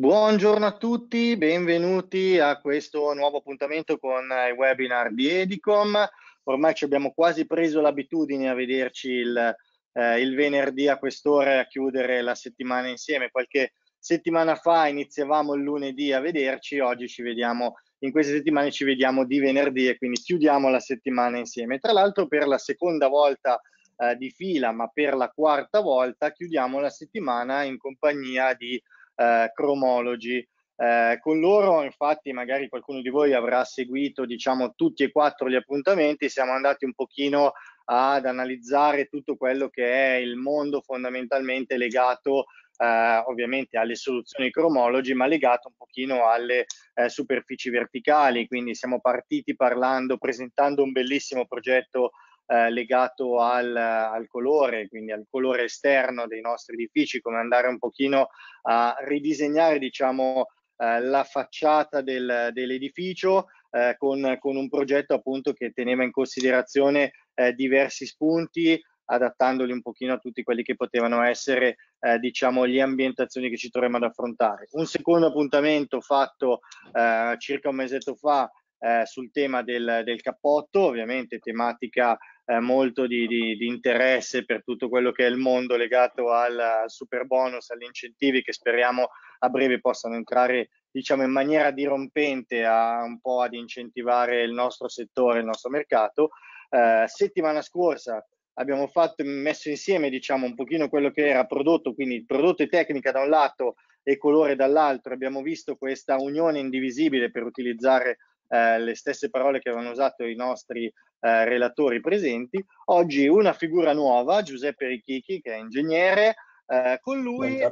Buongiorno a tutti, benvenuti a questo nuovo appuntamento con i webinar di Edicom. Ormai ci abbiamo quasi preso l'abitudine a vederci il, eh, il venerdì a quest'ora e a chiudere la settimana insieme. Qualche settimana fa iniziavamo il lunedì a vederci, oggi ci vediamo, in queste settimane ci vediamo di venerdì e quindi chiudiamo la settimana insieme. Tra l'altro per la seconda volta eh, di fila, ma per la quarta volta, chiudiamo la settimana in compagnia di eh, Chromology. Eh, con loro, infatti, magari qualcuno di voi avrà seguito diciamo, tutti e quattro gli appuntamenti, siamo andati un pochino ad analizzare tutto quello che è il mondo fondamentalmente legato eh, ovviamente alle soluzioni cromologi, ma legato un pochino alle eh, superfici verticali. Quindi siamo partiti parlando, presentando un bellissimo progetto eh, legato al, al, colore, quindi al colore esterno dei nostri edifici, come andare un pochino a ridisegnare diciamo, eh, la facciata del, dell'edificio eh, con, con, un progetto appunto che teneva in considerazione eh, diversi spunti adattandoli un pochino a tutti quelli che potevano essere eh, diciamo le ambientazioni che ci troviamo ad affrontare. Un secondo appuntamento fatto eh, circa un mesetto fa eh, sul tema del, del cappotto, ovviamente tematica eh, molto di, di, di, interesse per tutto quello che è il mondo legato al super bonus, agli incentivi che speriamo a breve possano entrare diciamo in maniera dirompente a, un po' ad incentivare il nostro settore, il nostro mercato. Eh, settimana scorsa abbiamo fatto, messo insieme diciamo un pochino quello che era prodotto, quindi prodotto e tecnica da un lato e colore dall'altro, abbiamo visto questa unione indivisibile per utilizzare eh, le stesse parole che avevano usato i nostri eh, relatori presenti. Oggi una figura nuova, Giuseppe Ricchichi, che è ingegnere, eh, con lui eh,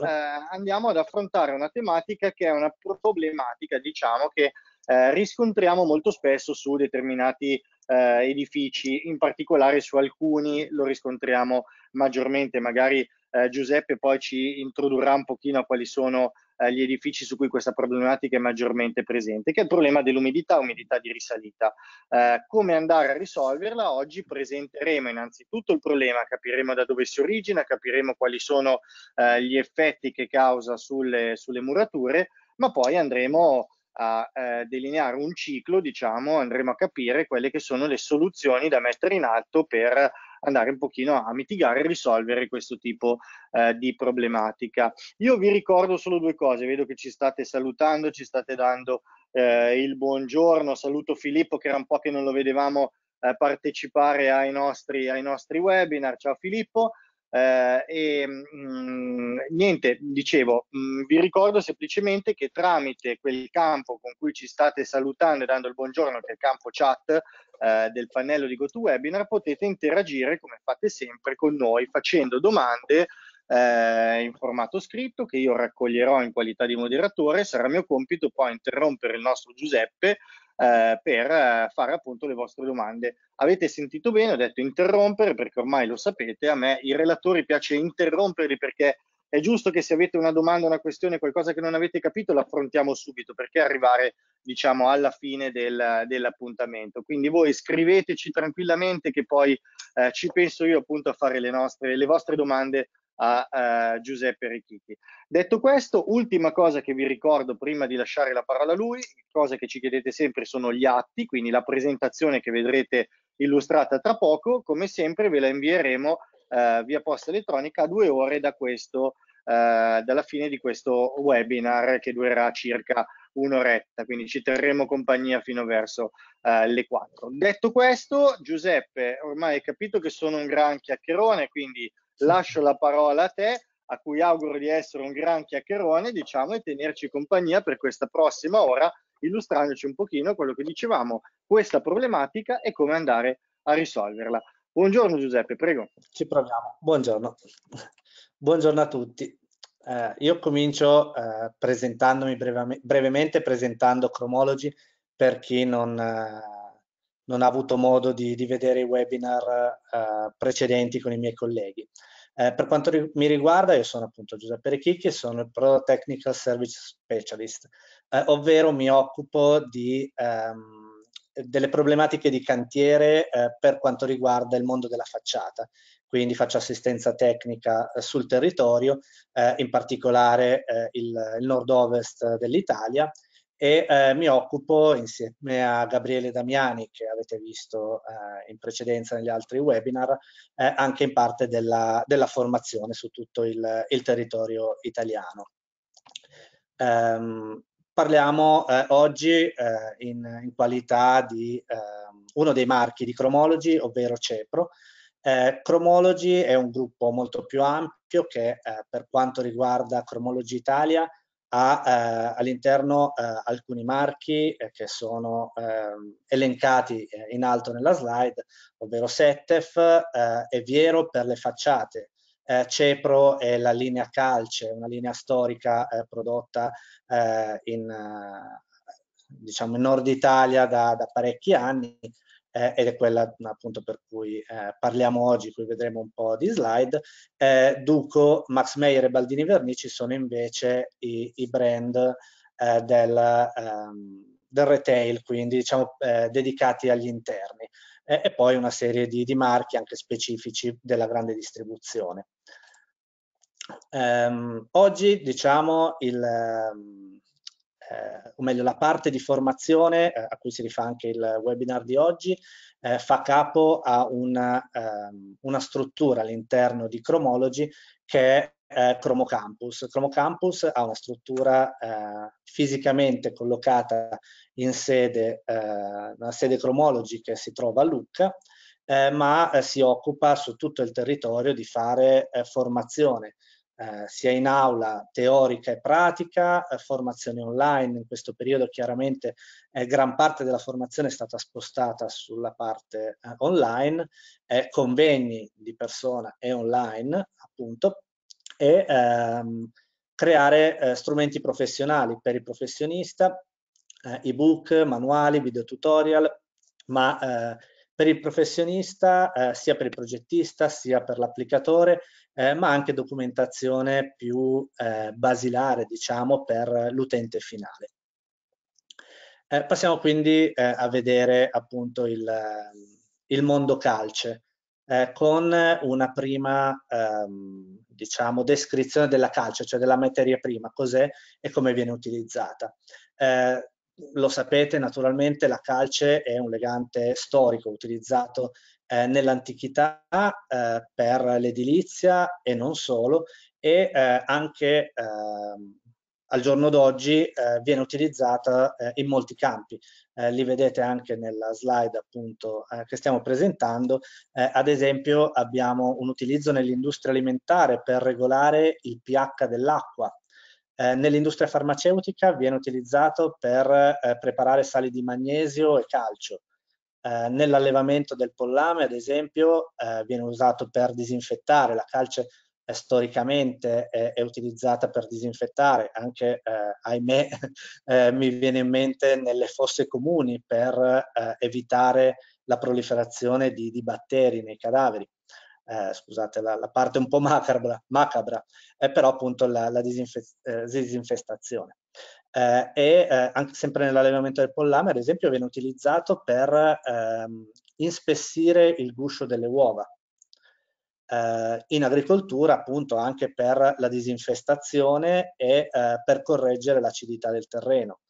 andiamo ad affrontare una tematica che è una problematica, diciamo, che eh, riscontriamo molto spesso su determinati edifici, in particolare su alcuni lo riscontriamo maggiormente, magari eh, Giuseppe poi ci introdurrà un pochino a quali sono eh, gli edifici su cui questa problematica è maggiormente presente, che è il problema dell'umidità, umidità di risalita. Eh, come andare a risolverla? Oggi presenteremo innanzitutto il problema, capiremo da dove si origina, capiremo quali sono eh, gli effetti che causa sulle, sulle murature, ma poi andremo a eh, delineare un ciclo, diciamo, andremo a capire quelle che sono le soluzioni da mettere in atto per andare un pochino a mitigare e risolvere questo tipo eh, di problematica. Io vi ricordo solo due cose, vedo che ci state salutando, ci state dando eh, il buongiorno, saluto Filippo che era un po' che non lo vedevamo eh, partecipare ai nostri, ai nostri webinar, ciao Filippo. Eh, e mh, mm, niente, dicevo, mh, mm, vi ricordo semplicemente che tramite quel campo con cui ci state salutando e dando il buongiorno, che è il campo chat eh, del pannello di GoToWebinar, potete interagire come fate sempre con noi facendo domande eh, in formato scritto che io raccoglierò in qualità di moderatore. Sarà mio compito poi interrompere il nostro Giuseppe eh, per eh, fare appunto le vostre domande. Avete sentito bene, ho detto interrompere perché ormai lo sapete, a me i relatori piace interromperli perché è giusto che se avete una domanda, una questione, qualcosa che non avete capito, l'affrontiamo subito perché arrivare diciamo alla fine del, dell'appuntamento. Quindi voi scriveteci tranquillamente che poi eh, ci penso io appunto a fare le, nostre, le vostre domande a eh, Giuseppe Ricchitti. Detto questo, ultima cosa che vi ricordo prima di lasciare la parola a lui, cosa che ci chiedete sempre sono gli atti, quindi la presentazione che vedrete illustrata tra poco, come sempre ve la invieremo eh, via posta elettronica a due ore da questo, eh, dalla fine di questo webinar che durerà circa un'oretta, quindi ci terremo compagnia fino verso eh, le 4. Detto questo, Giuseppe, ormai hai capito che sono un gran chiacchierone, quindi lascio la parola a te, a cui auguro di essere un gran chiacchierone, diciamo, e tenerci compagnia per questa prossima ora, illustrandoci un pochino quello che dicevamo, questa problematica e come andare a risolverla. Buongiorno Giuseppe, prego. Ci proviamo. Buongiorno. Buongiorno a tutti. Eh, io comincio eh, presentandomi brevem brevemente, presentando Cromology per chi non... Eh, non ha avuto modo di, di vedere i webinar eh, precedenti con i miei colleghi. Eh, per quanto ri mi riguarda, io sono appunto Giuseppe Rechicchi, sono il Product Technical Service Specialist, eh, ovvero mi occupo di, ehm, delle problematiche di cantiere eh, per quanto riguarda il mondo della facciata, quindi faccio assistenza tecnica eh, sul territorio, eh, in particolare il, il nord-ovest dell'Italia, e eh, mi occupo insieme a Gabriele Damiani, che avete visto eh, in precedenza negli altri webinar, eh, anche in parte della, della formazione su tutto il, il territorio italiano. Um, parliamo eh, oggi eh, in, in, qualità di ehm, uno dei marchi di Cromology, ovvero CEPRO, eh, Cromology è un gruppo molto più ampio che eh, per quanto riguarda Cromology Italia ha eh, all'interno eh, alcuni marchi eh, che sono ehm, elencati eh, in alto nella slide, ovvero Settef, Setef, Eviero eh, per le facciate, eh, Cepro è la linea calce, una linea storica prodotta in, diciamo in Nord Italia da, da parecchi anni, eh, ed è quella appunto per cui eh, parliamo oggi, qui vedremo un po' di slide. Eh, Duco, Max Meyer e Baldini Vernici sono invece i, i brand eh, del, um, del, retail, quindi diciamo eh, dedicati agli interni e poi una serie di, di, marchi anche specifici della grande distribuzione. Um, oggi diciamo il... Ehm, eh, o meglio la parte di formazione eh, a cui si rifà anche il webinar di oggi, eh, fa capo a una, ehm, una struttura all'interno di Chromology che è eh, Chromo Campus. Chromo Campus ha una struttura eh, fisicamente collocata in sede, eh, una sede Chromology che si trova a Lucca, eh, ma eh, si occupa su tutto il territorio di fare eh, formazione eh, sia in aula teorica e pratica, eh, formazione online, in questo periodo chiaramente eh, gran parte della formazione è stata spostata sulla parte eh, online, eh, convegni di persona e online appunto e ehm, creare strumenti professionali per il professionista, ebook, manuali, video tutorial, ma per il professionista, eh, sia per il progettista, sia per l'applicatore, eh, ma anche documentazione più eh, basilare, diciamo, per l'utente finale. Eh, passiamo quindi eh, a vedere appunto il, il mondo calce, eh, con una prima, ehm, diciamo, descrizione della calce, cioè della materia prima, cos'è e come viene utilizzata. Eh, lo sapete naturalmente, la calce è un legante storico utilizzato eh, nell'antichità eh, per l'edilizia e non solo, e eh, anche ehm, al giorno d'oggi eh, viene utilizzata eh, in molti campi. Eh, li vedete anche nella slide appunto che stiamo presentando. ad esempio abbiamo un utilizzo nell'industria alimentare per regolare il pH dell'acqua eh, nell'industria farmaceutica viene utilizzato per eh, preparare sali di magnesio e calcio. Eh, nell'allevamento del pollame, ad esempio, eh, viene usato per disinfettare. La calce eh, storicamente è, utilizzata per disinfettare, anche, ahimè, mi viene in mente nelle fosse comuni per evitare la proliferazione di, di batteri nei cadaveri eh, scusate la, la, parte un po' macabra, macabra è però appunto la, la disinfest, eh, disinfestazione. Eh, e eh, anche sempre nell'allevamento del pollame, ad esempio, viene utilizzato per ehm, inspessire il guscio delle uova. Eh, in agricoltura appunto anche per la disinfestazione e eh, per correggere l'acidità del terreno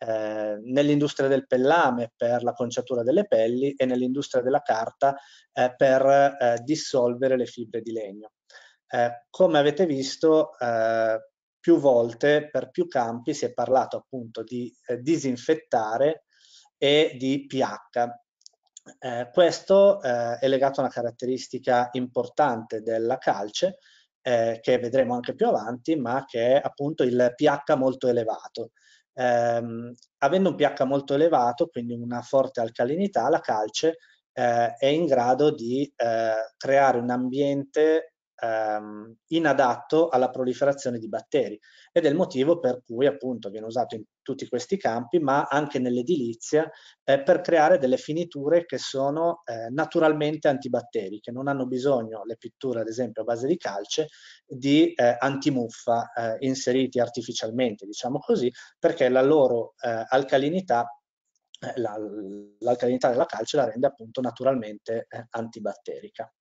eh, nell'industria del pellame per la conciatura delle pelli e nell'industria della carta eh, per eh, dissolvere le fibre di legno. Eh, come avete visto, eh, più volte per più campi si è parlato appunto di disinfettare e di pH. Eh, questo eh, è legato a una caratteristica importante della calce, eh, che vedremo anche più avanti, ma che è appunto il pH molto elevato. Ehm, avendo un pH molto elevato, quindi una forte alcalinità, la calce eh, è in grado di eh, creare un ambiente ehm, inadatto alla proliferazione di batteri ed è il motivo per cui appunto viene usato in tutti questi campi ma anche nell'edilizia eh, per creare delle finiture che sono eh, naturalmente antibatteriche, non hanno bisogno le pitture ad esempio a base di calce di eh, antimuffa eh, inseriti artificialmente diciamo così perché la loro eh, alcalinità eh, l'alcalinità della calce la rende appunto naturalmente antibatterica.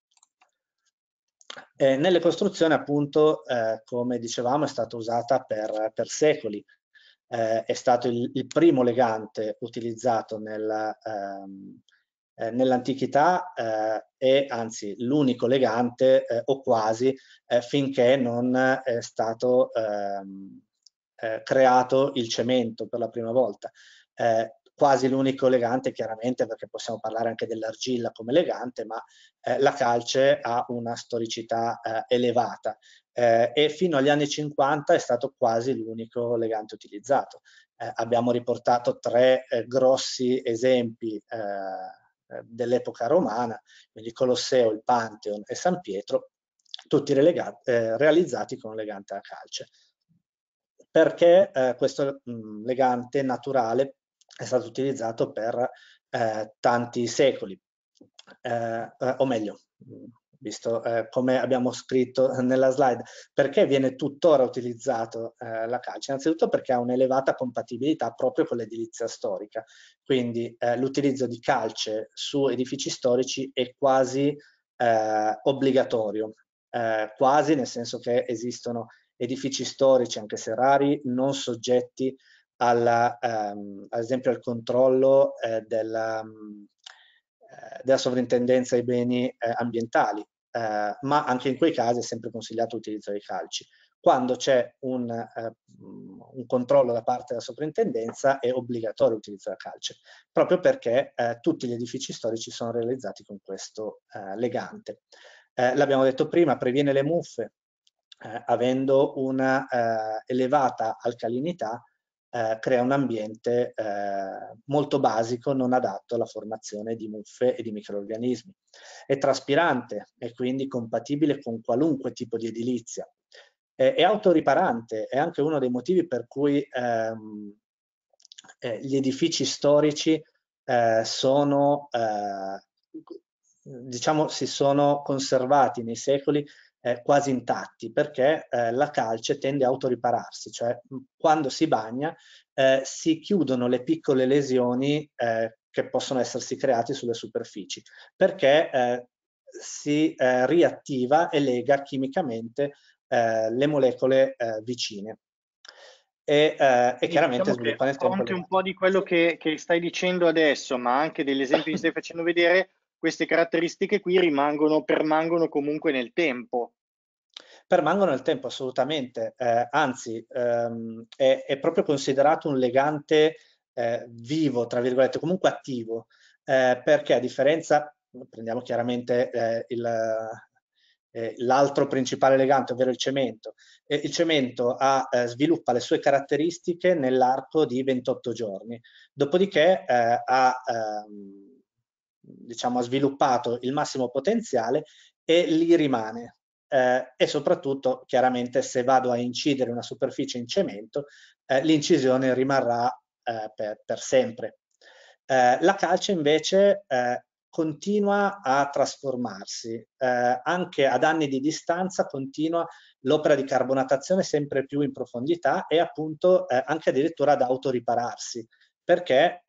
Eh, nelle costruzioni appunto, eh, come dicevamo, è stata usata per, per secoli, eh, è stato il, il, primo legante utilizzato nel, ehm, eh, nell'antichità eh, e anzi l'unico legante eh, o quasi eh, finché non è stato ehm, eh, creato il cemento per la prima volta. Eh, quasi l'unico legante chiaramente perché possiamo parlare anche dell'argilla come legante ma eh, la calce ha una storicità eh, elevata eh, e fino agli anni 50 è stato quasi l'unico legante utilizzato. Eh, abbiamo riportato tre eh, grossi esempi eh, dell'epoca romana, quindi Colosseo, il Pantheon e San Pietro, tutti realizzati con legante a calce. Perché questo mh, mm, legante naturale è stato utilizzato per tanti secoli? Eh, eh, o meglio, visto eh, come abbiamo scritto nella slide, perché viene tuttora utilizzato eh, la calce? Innanzitutto perché ha un'elevata compatibilità proprio con l'edilizia storica, quindi eh, l'utilizzo di calce su edifici storici è quasi eh, obbligatorio, eh, quasi nel senso che esistono edifici storici, anche se rari, non soggetti alla, ehm, ad esempio al controllo della eh, della sovrintendenza ai beni eh, ambientali, eh, ma anche in quei casi è sempre consigliato l'utilizzo dei calci. Quando c'è un, un, controllo da parte della sovrintendenza è obbligatorio l'utilizzo della calce, proprio perché tutti gli edifici storici sono realizzati con questo legante. L'abbiamo detto prima, previene le muffe, avendo una elevata alcalinità, eh, crea un ambiente eh, molto basico, non adatto alla formazione di muffe e di microorganismi. È traspirante e quindi compatibile con qualunque tipo di edilizia. È, è autoriparante, è anche uno dei motivi per cui ehm, eh, gli edifici storici eh, sono, eh, diciamo, si sono conservati nei secoli eh, quasi intatti perché eh, la calce tende a autoripararsi, cioè quando si bagna eh, si chiudono le piccole lesioni eh, che possono essersi create sulle superfici perché eh, si eh, riattiva e lega chimicamente le molecole vicine. E, eh, e, diciamo chiaramente diciamo sviluppa nel tempo. un po' di quello che, che, stai dicendo adesso, ma anche degli esempi che stai facendo vedere, queste caratteristiche qui rimangono, permangono comunque nel tempo permangono nel tempo assolutamente, eh, anzi ehm, è, è, proprio considerato un legante eh, vivo, tra virgolette, comunque attivo, eh, perché a differenza, prendiamo chiaramente eh, il, eh, l'altro principale legante, ovvero il cemento. il cemento ha, eh, sviluppa le sue caratteristiche nell'arco di 28 giorni, dopodiché eh, ha, ehm, diciamo, ha sviluppato il massimo potenziale e lì rimane eh, e soprattutto chiaramente se vado a incidere una superficie in cemento eh, l'incisione rimarrà eh, per, per, sempre. Eh, la calce invece eh, continua a trasformarsi, eh, anche ad anni di distanza continua l'opera di carbonatazione sempre più in profondità e appunto anche addirittura ad autoripararsi perché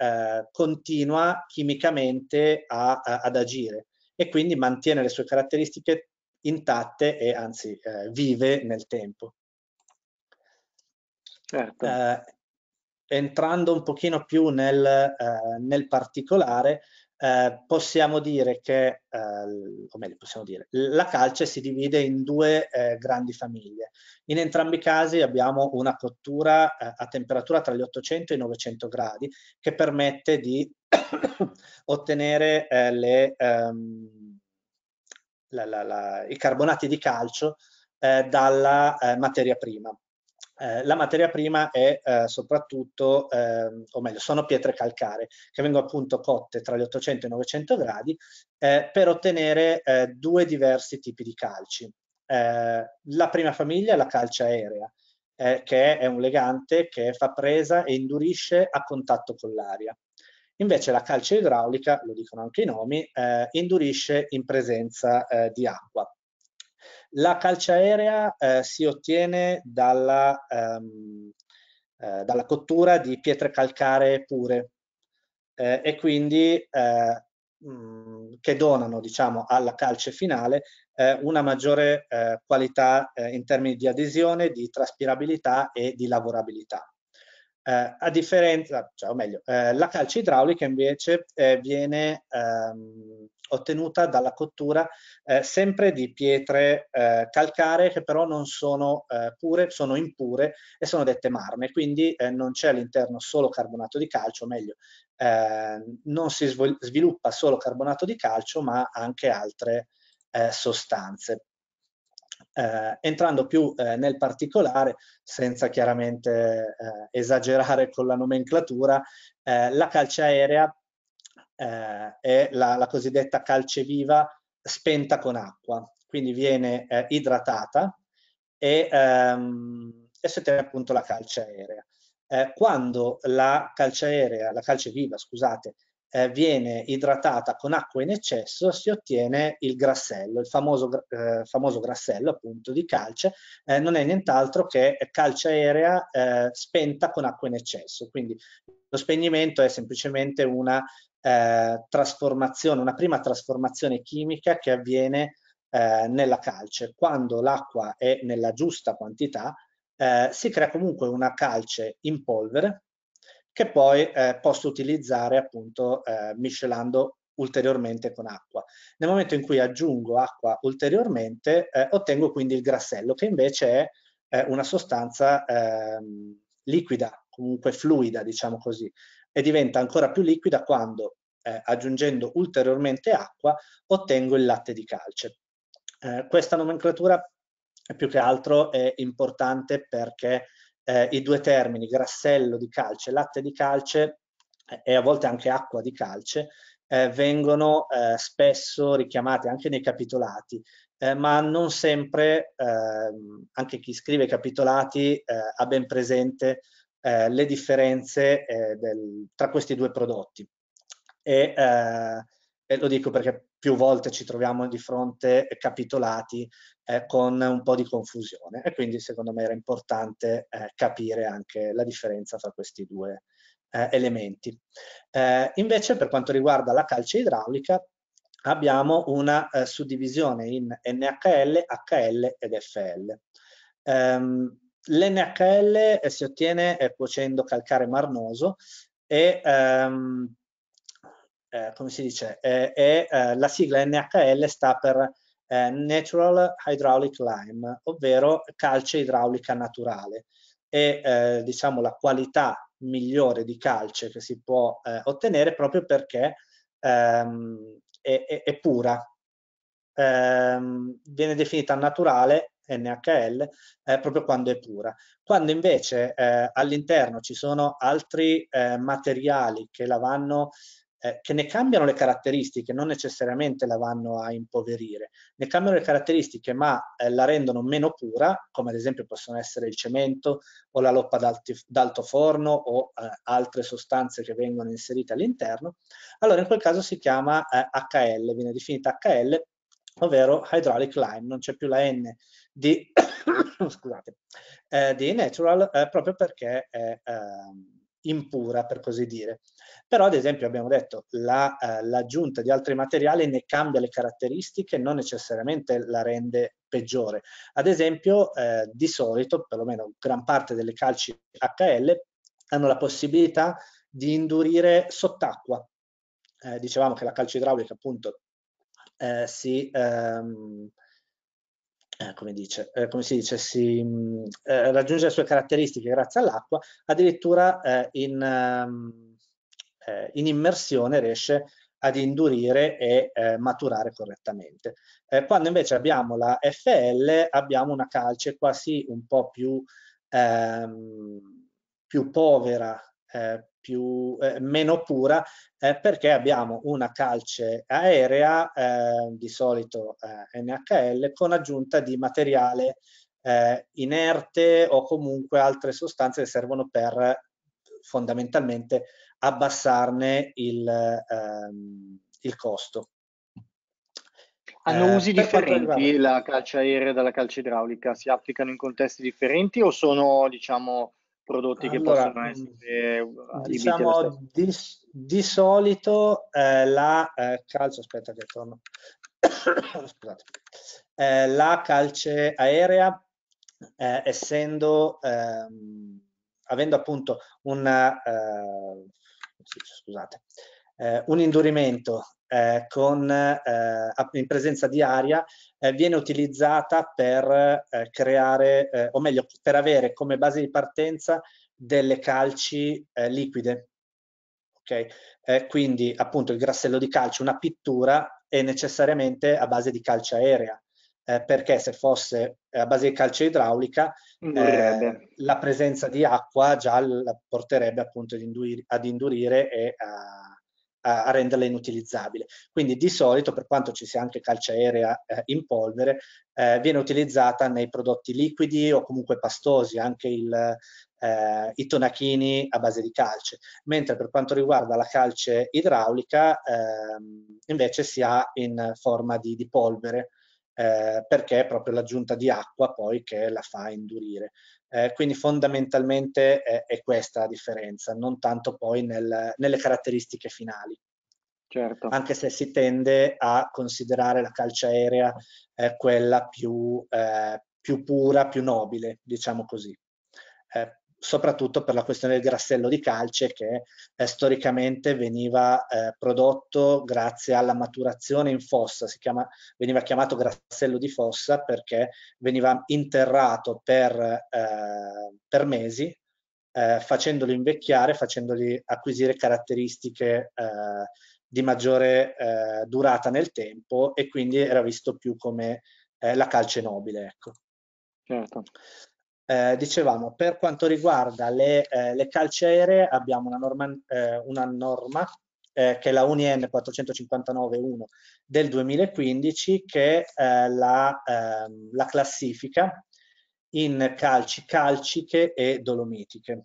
continua chimicamente a, a, ad agire e quindi mantiene le sue caratteristiche intatte e anzi eh, vive nel tempo. Certo. Eh, entrando un pochino più nel, eh, nel particolare, eh, possiamo dire che, eh, o meglio, possiamo dire, la calce si divide in due eh, grandi famiglie. In entrambi i casi abbiamo una cottura a temperatura tra gli 800 e i 900 gradi che permette di ottenere le... Ehm, la, la, la, i carbonati di calcio eh, dalla eh, materia prima. Eh, la materia prima è eh, soprattutto, ehm, o meglio, sono pietre calcaree che vengono appunto cotte tra gli 800 e i 900 gradi eh, per ottenere eh, due diversi tipi di calci. la prima famiglia è la calcia aerea, che è un legante che fa presa e indurisce a contatto con l'aria. Invece la calce idraulica, lo dicono anche i nomi, eh, indurisce in presenza eh, di acqua. La calce aerea eh, si ottiene dalla, ehm, eh, dalla, cottura di pietre calcaree pure eh, e quindi mh, eh, mm, che donano diciamo, alla calce finale una maggiore qualità in termini di adesione, di traspirabilità e di lavorabilità. Eh, a differenza, cioè, o meglio, eh, la calce idraulica invece eh, viene ehm, ottenuta dalla cottura eh, sempre di pietre eh, calcaree che però non sono eh, pure, sono impure e sono dette marme, quindi non c'è all'interno solo carbonato di calcio, o meglio, ehm, non si svil sviluppa solo carbonato di calcio ma anche altre sostanze eh, entrando più eh, nel particolare, senza chiaramente eh, esagerare con la nomenclatura, eh, la calce aerea è eh, la, la, cosiddetta calce viva spenta con acqua, quindi viene eh, idratata e, ehm, si ottiene appunto la calce aerea. quando la calce aerea, la calce viva, scusate, eh, viene idratata con acqua in eccesso si ottiene il grassello, il famoso, eh, famoso grassello appunto di calce, eh, non è nient'altro che calce aerea eh, spenta con acqua in eccesso, quindi lo spegnimento è semplicemente una eh, trasformazione, una prima trasformazione chimica che avviene eh, nella calce, quando l'acqua è nella giusta quantità si crea comunque una calce in polvere che poi eh, posso utilizzare appunto eh, miscelando ulteriormente con acqua. Nel momento in cui aggiungo acqua ulteriormente eh, ottengo quindi il grassello che invece è eh, una sostanza ehm, liquida, comunque fluida diciamo così e diventa ancora più liquida quando eh, aggiungendo ulteriormente acqua ottengo il latte di calce. Eh, questa nomenclatura più che altro è importante perché eh, i due termini grassello di calce, latte di calce eh, e a volte anche acqua di calce eh, vengono eh, spesso richiamati anche nei capitolati, eh, ma non sempre ehm, anche chi scrive i capitolati ha ben presente le differenze del, tra questi due prodotti. E, e lo dico perché più volte ci troviamo di fronte capitolati eh, con un po' di confusione e quindi secondo me era importante eh, capire anche la differenza tra questi due eh, elementi. Eh, invece per quanto riguarda la calce idraulica abbiamo una eh, suddivisione in NHL, HL ed FL. Um, ehm, L'NHL eh, si ottiene cuocendo calcare marnoso e um, come si dice, e, la sigla NHL sta per eh, Natural Hydraulic Lime, ovvero calce idraulica naturale. E eh, diciamo la qualità migliore di calce che si può eh, ottenere proprio perché ehm, è, è, è, pura. Ehm, viene definita naturale NHL eh, proprio quando è pura. Quando invece eh, all'interno ci sono altri eh, materiali che la vanno eh, che ne cambiano le caratteristiche, non necessariamente la vanno a impoverire, ne cambiano le caratteristiche ma eh, la rendono meno pura, come ad esempio possono essere il cemento o la loppa d'alto forno o eh, altre sostanze che vengono inserite all'interno, allora in quel caso si chiama HL, eh, viene definita HL, ovvero hydraulic lime, non c'è più la N di, scusate, eh, di natural eh, proprio perché è... Ehm, impura, per così dire. Però, ad esempio, abbiamo detto, l'aggiunta la, eh, di altri materiali ne cambia le caratteristiche, non necessariamente la rende peggiore. Ad esempio, eh, di solito, perlomeno gran parte delle calci HL, hanno la possibilità di indurire sott'acqua. Eh, dicevamo che la idraulica appunto, eh, si... Ehm, eh, come, dice, eh, come, si dice, si, mm, eh, raggiunge le sue caratteristiche grazie all'acqua, addirittura eh, in, ehm, eh, in, immersione riesce ad indurire e maturare correttamente. quando invece abbiamo la FL abbiamo una calce quasi un po' più, ehm, più povera eh, più, eh, meno pura eh, perché abbiamo una calce aerea eh, di solito eh, NHL con aggiunta di materiale eh, inerte o comunque altre sostanze che servono per fondamentalmente abbassarne il, ehm, il costo. Hanno ah, usi differenti la calce aerea dalla calce idraulica? Si applicano in contesti differenti o sono diciamo prodotti allora, che possono mm, essere eh, diciamo di, di, solito eh, la eh, calcio aspetta che torno scusate eh, la calce aerea eh, essendo ehm, avendo appunto una, eh, scusate, un indurimento con, in presenza di aria eh, viene utilizzata per eh, creare, eh, o meglio, per avere come base di partenza delle calci eh, liquide. Okay? Eh, quindi appunto il grassello di calcio, una pittura, è necessariamente a base di calce aerea. Eh, perché se fosse a base di calce idraulica la presenza di acqua già la porterebbe appunto ad, indurire, ad indurire e a, a, a renderla inutilizzabile. Quindi di solito, per quanto ci sia anche calce aerea eh, in polvere, eh, viene utilizzata nei prodotti liquidi o comunque pastosi, anche il, eh, i tonachini a base di calce, mentre per quanto riguarda la calce idraulica ehm, invece si ha in forma di, di polvere. Eh, perché è proprio l'aggiunta di acqua poi che la fa indurire. Eh, quindi fondamentalmente è, è, questa la differenza, non tanto poi nel, nelle caratteristiche finali. Certo. Anche se si tende a considerare la calcia aerea eh, quella più, eh, più, pura, più nobile, diciamo così. Eh, soprattutto per la questione del grassello di calce che eh, storicamente veniva eh, prodotto grazie alla maturazione in fossa, chiama, veniva chiamato grassello di fossa perché veniva interrato per, eh, per mesi eh, facendolo invecchiare, facendoli acquisire caratteristiche eh, di maggiore eh, durata nel tempo e quindi era visto più come la calce nobile. Ecco. Certo. Eh, dicevamo, per quanto riguarda le, eh, le calciere abbiamo una norma, eh, una norma eh, che è la UNIN 459.1 del 2015 che eh, la, ehm, la, classifica in calci calciche e dolomitiche.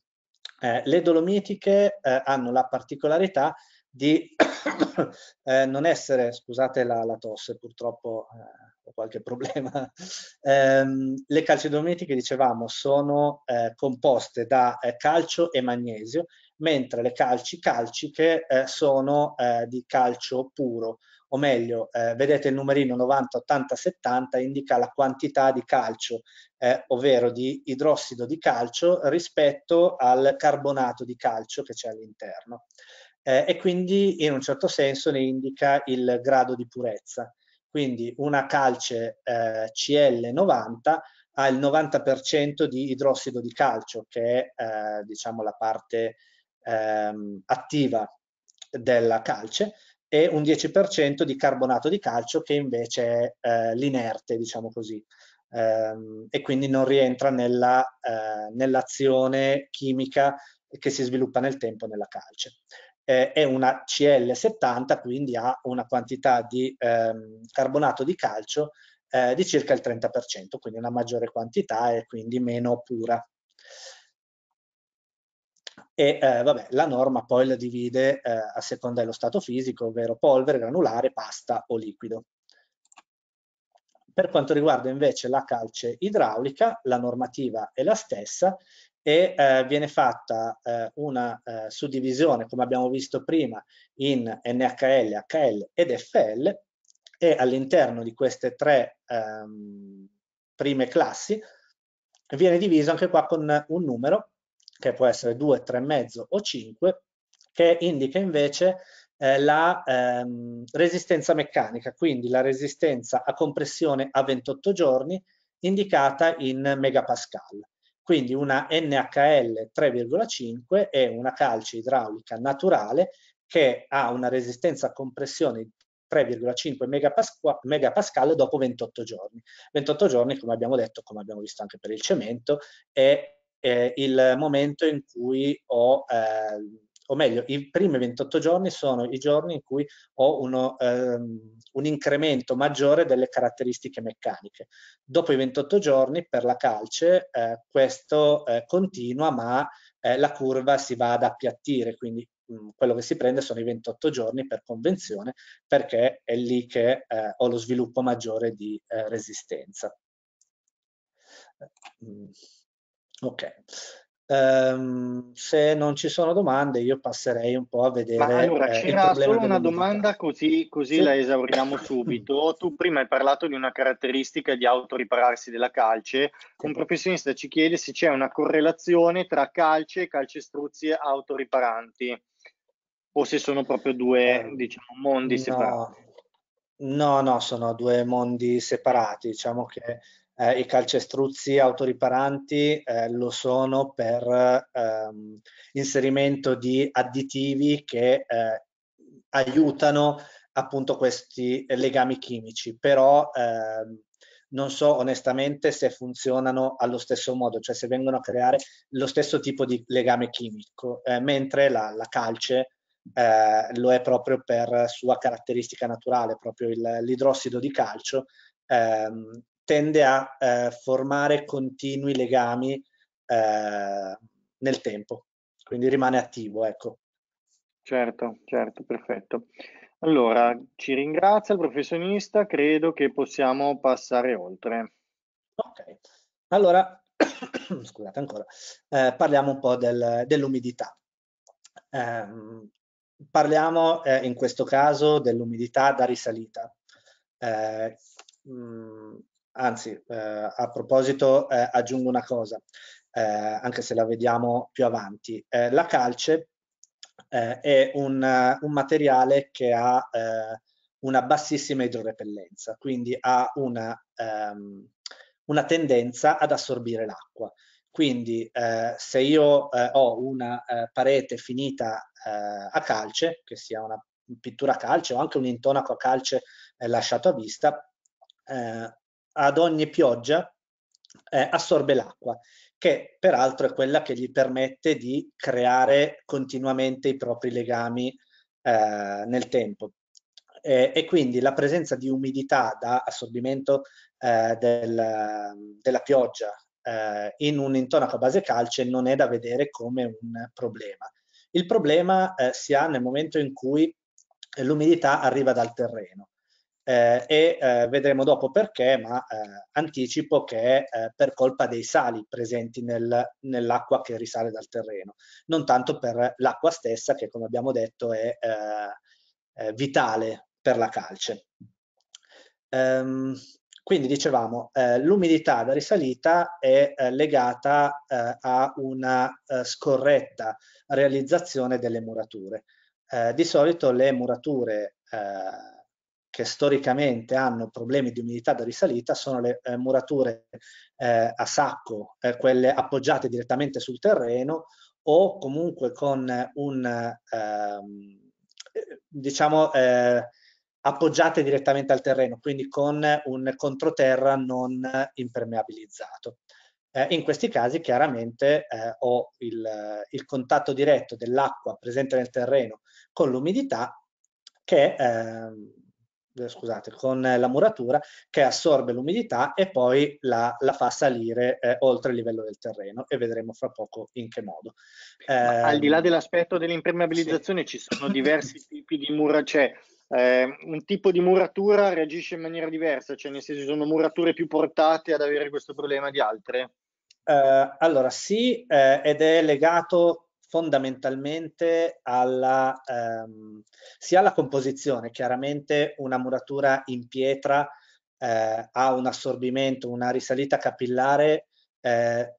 Eh, le dolomitiche hanno la particolarità di eh, non essere, scusate la, la tosse, purtroppo eh, ho qualche problema, eh, le calcidometiche, dicevamo, sono eh, composte da eh, calcio e magnesio, mentre le calci calciche eh, sono di calcio puro, o meglio, vedete il numerino 90, 80, 70 indica la quantità di calcio, ovvero di idrossido di calcio rispetto al carbonato di calcio che c'è all'interno eh, e quindi in un certo senso ne indica il grado di purezza. Quindi una calce eh, CL90 ha il 90% di idrossido di calcio, che è eh, diciamo la parte ehm, attiva della calce, e un 10% di carbonato di calcio che invece è eh, l'inerte, diciamo così ehm, e quindi non rientra nella, eh, nell'azione chimica che si sviluppa nel tempo nella calce eh, è una CL70, quindi ha una quantità di ehm, carbonato di calcio eh, di circa il 30%, quindi una maggiore quantità e quindi meno pura. E eh, vabbè, la norma poi la divide eh, a seconda dello stato fisico, ovvero polvere, granulare, pasta o liquido. Per quanto riguarda invece la calce idraulica, la normativa è la stessa e eh, viene fatta eh, una eh, suddivisione, come abbiamo visto prima, in NHL, HL ed FL e all'interno di queste tre ehm, prime classi viene diviso anche qua con un numero che può essere 2, 3,5 o 5 che indica invece eh, la ehm, resistenza meccanica, quindi la resistenza a compressione a 28 giorni indicata in megapascal. Quindi una NHL 3,5 è una calce idraulica naturale che ha una resistenza a compressione 3,5 megapascal, dopo 28 giorni. 28 giorni, come abbiamo detto, come abbiamo visto anche per il cemento, è eh, il momento in cui ho eh, o meglio, i primi 28 giorni sono i giorni in cui ho uno, ehm, un incremento maggiore delle caratteristiche meccaniche. Dopo i 28 giorni per la calce eh, questo eh, continua ma eh, la curva si va ad appiattire, quindi mh, mm, quello che si prende sono i 28 giorni per convenzione perché è lì che eh, ho lo sviluppo maggiore di eh, resistenza. Eh, mm, ok. Um, se non ci sono domande, io passerei un po' a vedere. Ma allora eh, c'era solo una domanda, così, così sì. la esauriamo subito. tu prima hai parlato di una caratteristica di autoripararsi della calce. Sì. Un professionista ci chiede se c'è una correlazione tra calce e calcestruzzi autoriparanti, o se sono proprio due eh, diciamo, mondi no. separati. No, no, sono due mondi separati. Diciamo che eh, i calcestruzzi autoriparanti eh, lo sono per ehm, inserimento di additivi che eh, aiutano appunto questi legami chimici, però ehm, non so onestamente se funzionano allo stesso modo, cioè se vengono a creare lo stesso tipo di legame chimico, eh, mentre la, la calce eh, lo è proprio per sua caratteristica naturale, proprio l'idrossido di calcio ehm, tende a eh, formare continui legami eh, nel tempo, quindi rimane attivo, ecco. Certo, certo, perfetto. Allora, ci ringrazia il professionista, credo che possiamo passare oltre. Ok, allora, scusate ancora, eh, parliamo un po' del, dell'umidità. Ehm, parliamo eh, in questo caso dell'umidità da risalita. Mh, eh, mm, anzi, eh, a proposito eh, aggiungo una cosa, eh, anche se la vediamo più avanti. Eh, la calce eh, è un, un, materiale che ha eh, una bassissima idrorepellenza, quindi ha una, ehm, una tendenza ad assorbire l'acqua. Quindi se io ho una parete finita a calce, che sia una pittura a calce o anche un intonaco a calce lasciato a vista, eh, ad ogni pioggia eh, assorbe l'acqua, che peraltro è quella che gli permette di creare continuamente i propri legami eh, nel tempo. E, e quindi la presenza di umidità da assorbimento eh, del, della pioggia eh, in un intonaco a base calce non è da vedere come un problema. Il problema eh, si ha nel momento in cui l'umidità arriva dal terreno eh, e eh, vedremo dopo perché, ma eh, anticipo che è eh, per colpa dei sali presenti nel, nell'acqua che risale dal terreno, non tanto per l'acqua stessa che come abbiamo detto è eh, vitale per la calce. Ehm, quindi dicevamo, eh, l'umidità da risalita è legata a una scorretta realizzazione delle murature. di solito le murature che storicamente hanno problemi di umidità da risalita sono le eh, murature eh, a sacco, eh, quelle appoggiate direttamente sul terreno o comunque con un, ehm, diciamo, eh, appoggiate direttamente al terreno, quindi con un controterra non impermeabilizzato. Eh, in questi casi chiaramente eh, ho il, il contatto diretto dell'acqua presente nel terreno con l'umidità che ehm, eh, scusate, con eh, la muratura che assorbe l'umidità e poi la, la fa salire eh, oltre il livello del terreno e vedremo fra poco in che modo. Eh, al di là ehm, dell'aspetto dell'impermeabilizzazione sì. ci sono diversi tipi di mura, cioè eh, un tipo di muratura reagisce in maniera diversa, cioè nel senso ci sono murature più portate ad avere questo problema di altre? Eh, allora sì, ed è legato fondamentalmente alla, ehm, sia alla composizione, chiaramente una muratura in pietra eh, ha un assorbimento, una risalita capillare eh,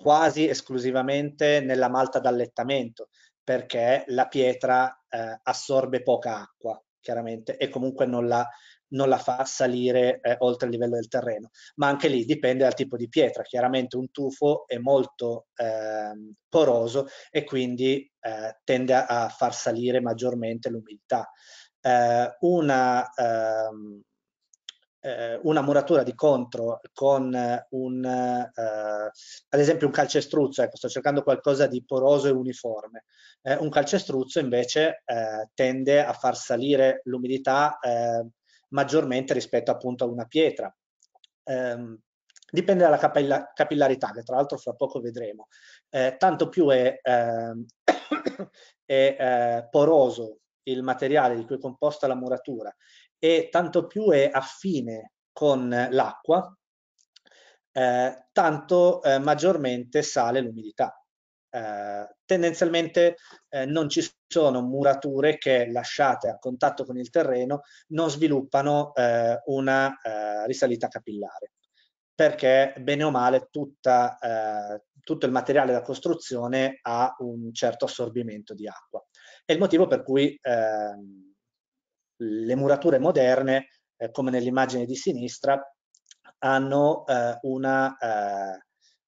quasi esclusivamente nella malta d'allettamento, perché la pietra eh, assorbe poca acqua, chiaramente, e comunque non la non la fa salire eh, oltre il livello del terreno, ma anche lì dipende dal tipo di pietra, chiaramente un tufo è molto eh, poroso e quindi eh, tende a far salire maggiormente l'umidità. Eh, una, ehm, eh, una, muratura di contro con un, eh, ad esempio un calcestruzzo, ecco, sto cercando qualcosa di poroso e uniforme, un calcestruzzo invece tende a far salire l'umidità maggiormente rispetto appunto a una pietra. Eh, dipende dalla capilla capillarità, che tra l'altro fra poco vedremo. Eh, tanto più è, ehm, è eh, poroso il materiale di cui è composta la muratura e tanto più è affine con l'acqua, eh, tanto eh, maggiormente sale l'umidità. Eh, tendenzialmente eh, non ci sono murature che lasciate a contatto con il terreno non sviluppano eh, una eh, risalita capillare perché bene o male tutta, eh, tutto il materiale da costruzione ha un certo assorbimento di acqua. È il motivo per cui ehm, le murature moderne, come nell'immagine di sinistra, hanno una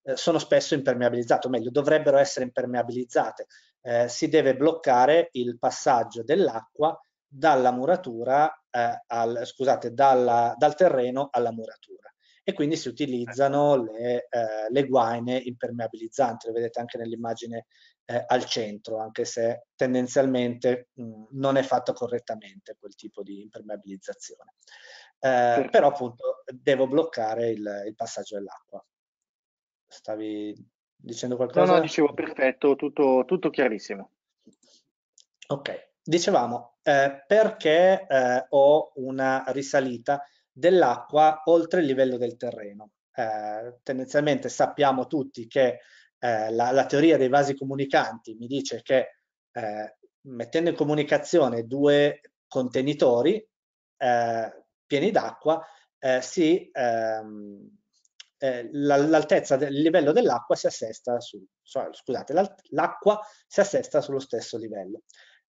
eh, sono spesso impermeabilizzate, o meglio, dovrebbero essere impermeabilizzate. Eh, si deve bloccare il passaggio dell'acqua dalla muratura, eh, al, scusate, dalla, dal terreno alla muratura e quindi si utilizzano ecco. le, eh, le guaine impermeabilizzanti, le vedete anche nell'immagine eh, al centro, anche se tendenzialmente mh, mm, non è fatto correttamente quel tipo di impermeabilizzazione. Eh, sì. Però appunto devo bloccare il, il passaggio dell'acqua. Stavi dicendo qualcosa? No, no, dicevo perfetto, tutto, tutto chiarissimo. Ok, dicevamo eh, perché eh, ho una risalita dell'acqua oltre il livello del terreno. Eh, tendenzialmente sappiamo tutti che eh, la, la, teoria dei vasi comunicanti mi dice che eh, mettendo in comunicazione due contenitori eh, pieni d'acqua si... Ehm, eh, l'altezza del livello dell'acqua si assesta su, scusate, l'acqua si assesta sullo stesso livello.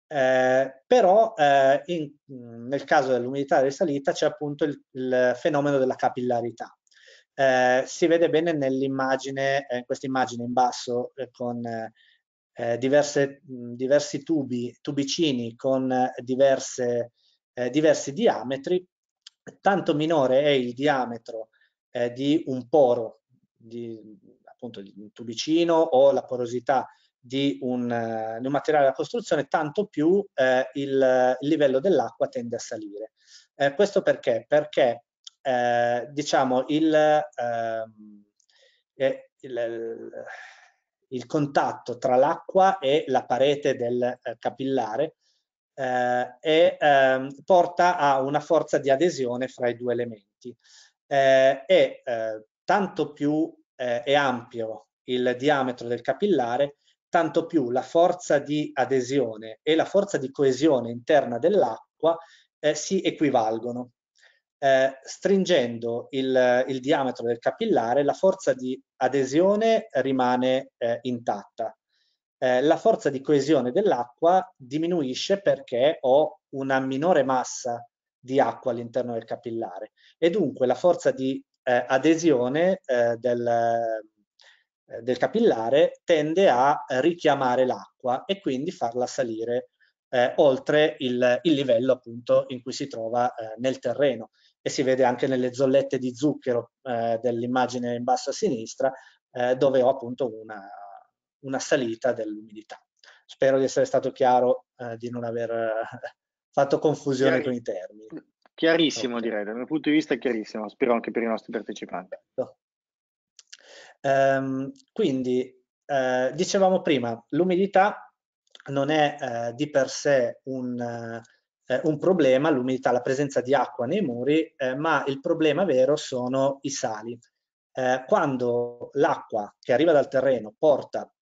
Eh, però eh, in, nel caso dell'umidità risalita c'è appunto il, il, fenomeno della capillarità. Eh, si vede bene nell'immagine, eh, questa immagine in basso eh, con diverse, mh, diversi tubi, tubicini con diverse, diversi diametri, tanto minore è il diametro eh, di un poro, di, appunto di un tubicino o la porosità di un, eh, di un materiale da costruzione, tanto più eh, il, il, livello dell'acqua tende a salire. Eh, questo perché? Perché eh, diciamo il, ehm, eh, il, il, contatto tra l'acqua e la parete del capillare eh, e eh, porta a una forza di adesione fra i due elementi eh, e eh, tanto più eh, è ampio il diametro del capillare, tanto più la forza di adesione e la forza di coesione interna dell'acqua eh, si equivalgono. Eh, stringendo il, il, diametro del capillare, la forza di adesione rimane eh, intatta. la forza di coesione dell'acqua diminuisce perché ho una minore massa di acqua all'interno del capillare e dunque la forza di eh, adesione eh, del, eh, del, capillare tende a richiamare l'acqua e quindi farla salire eh, oltre il, il, livello appunto in cui si trova eh, nel terreno e si vede anche nelle zollette di zucchero eh, dell'immagine in basso a sinistra dove ho appunto una, una salita dell'umidità. Spero di essere stato chiaro, di non aver fatto confusione Chiar- con i termini. Chiarissimo, okay. direi, dal mio punto di vista è chiarissimo, spero anche per i nostri partecipanti. No. Um, ehm, quindi, eh, dicevamo prima, l'umidità non è eh, di per sé un, eh, un, problema, l'umidità, la presenza di acqua nei muri, eh, ma il problema vero sono i sali. Eh, quando l'acqua che arriva dal terreno porta,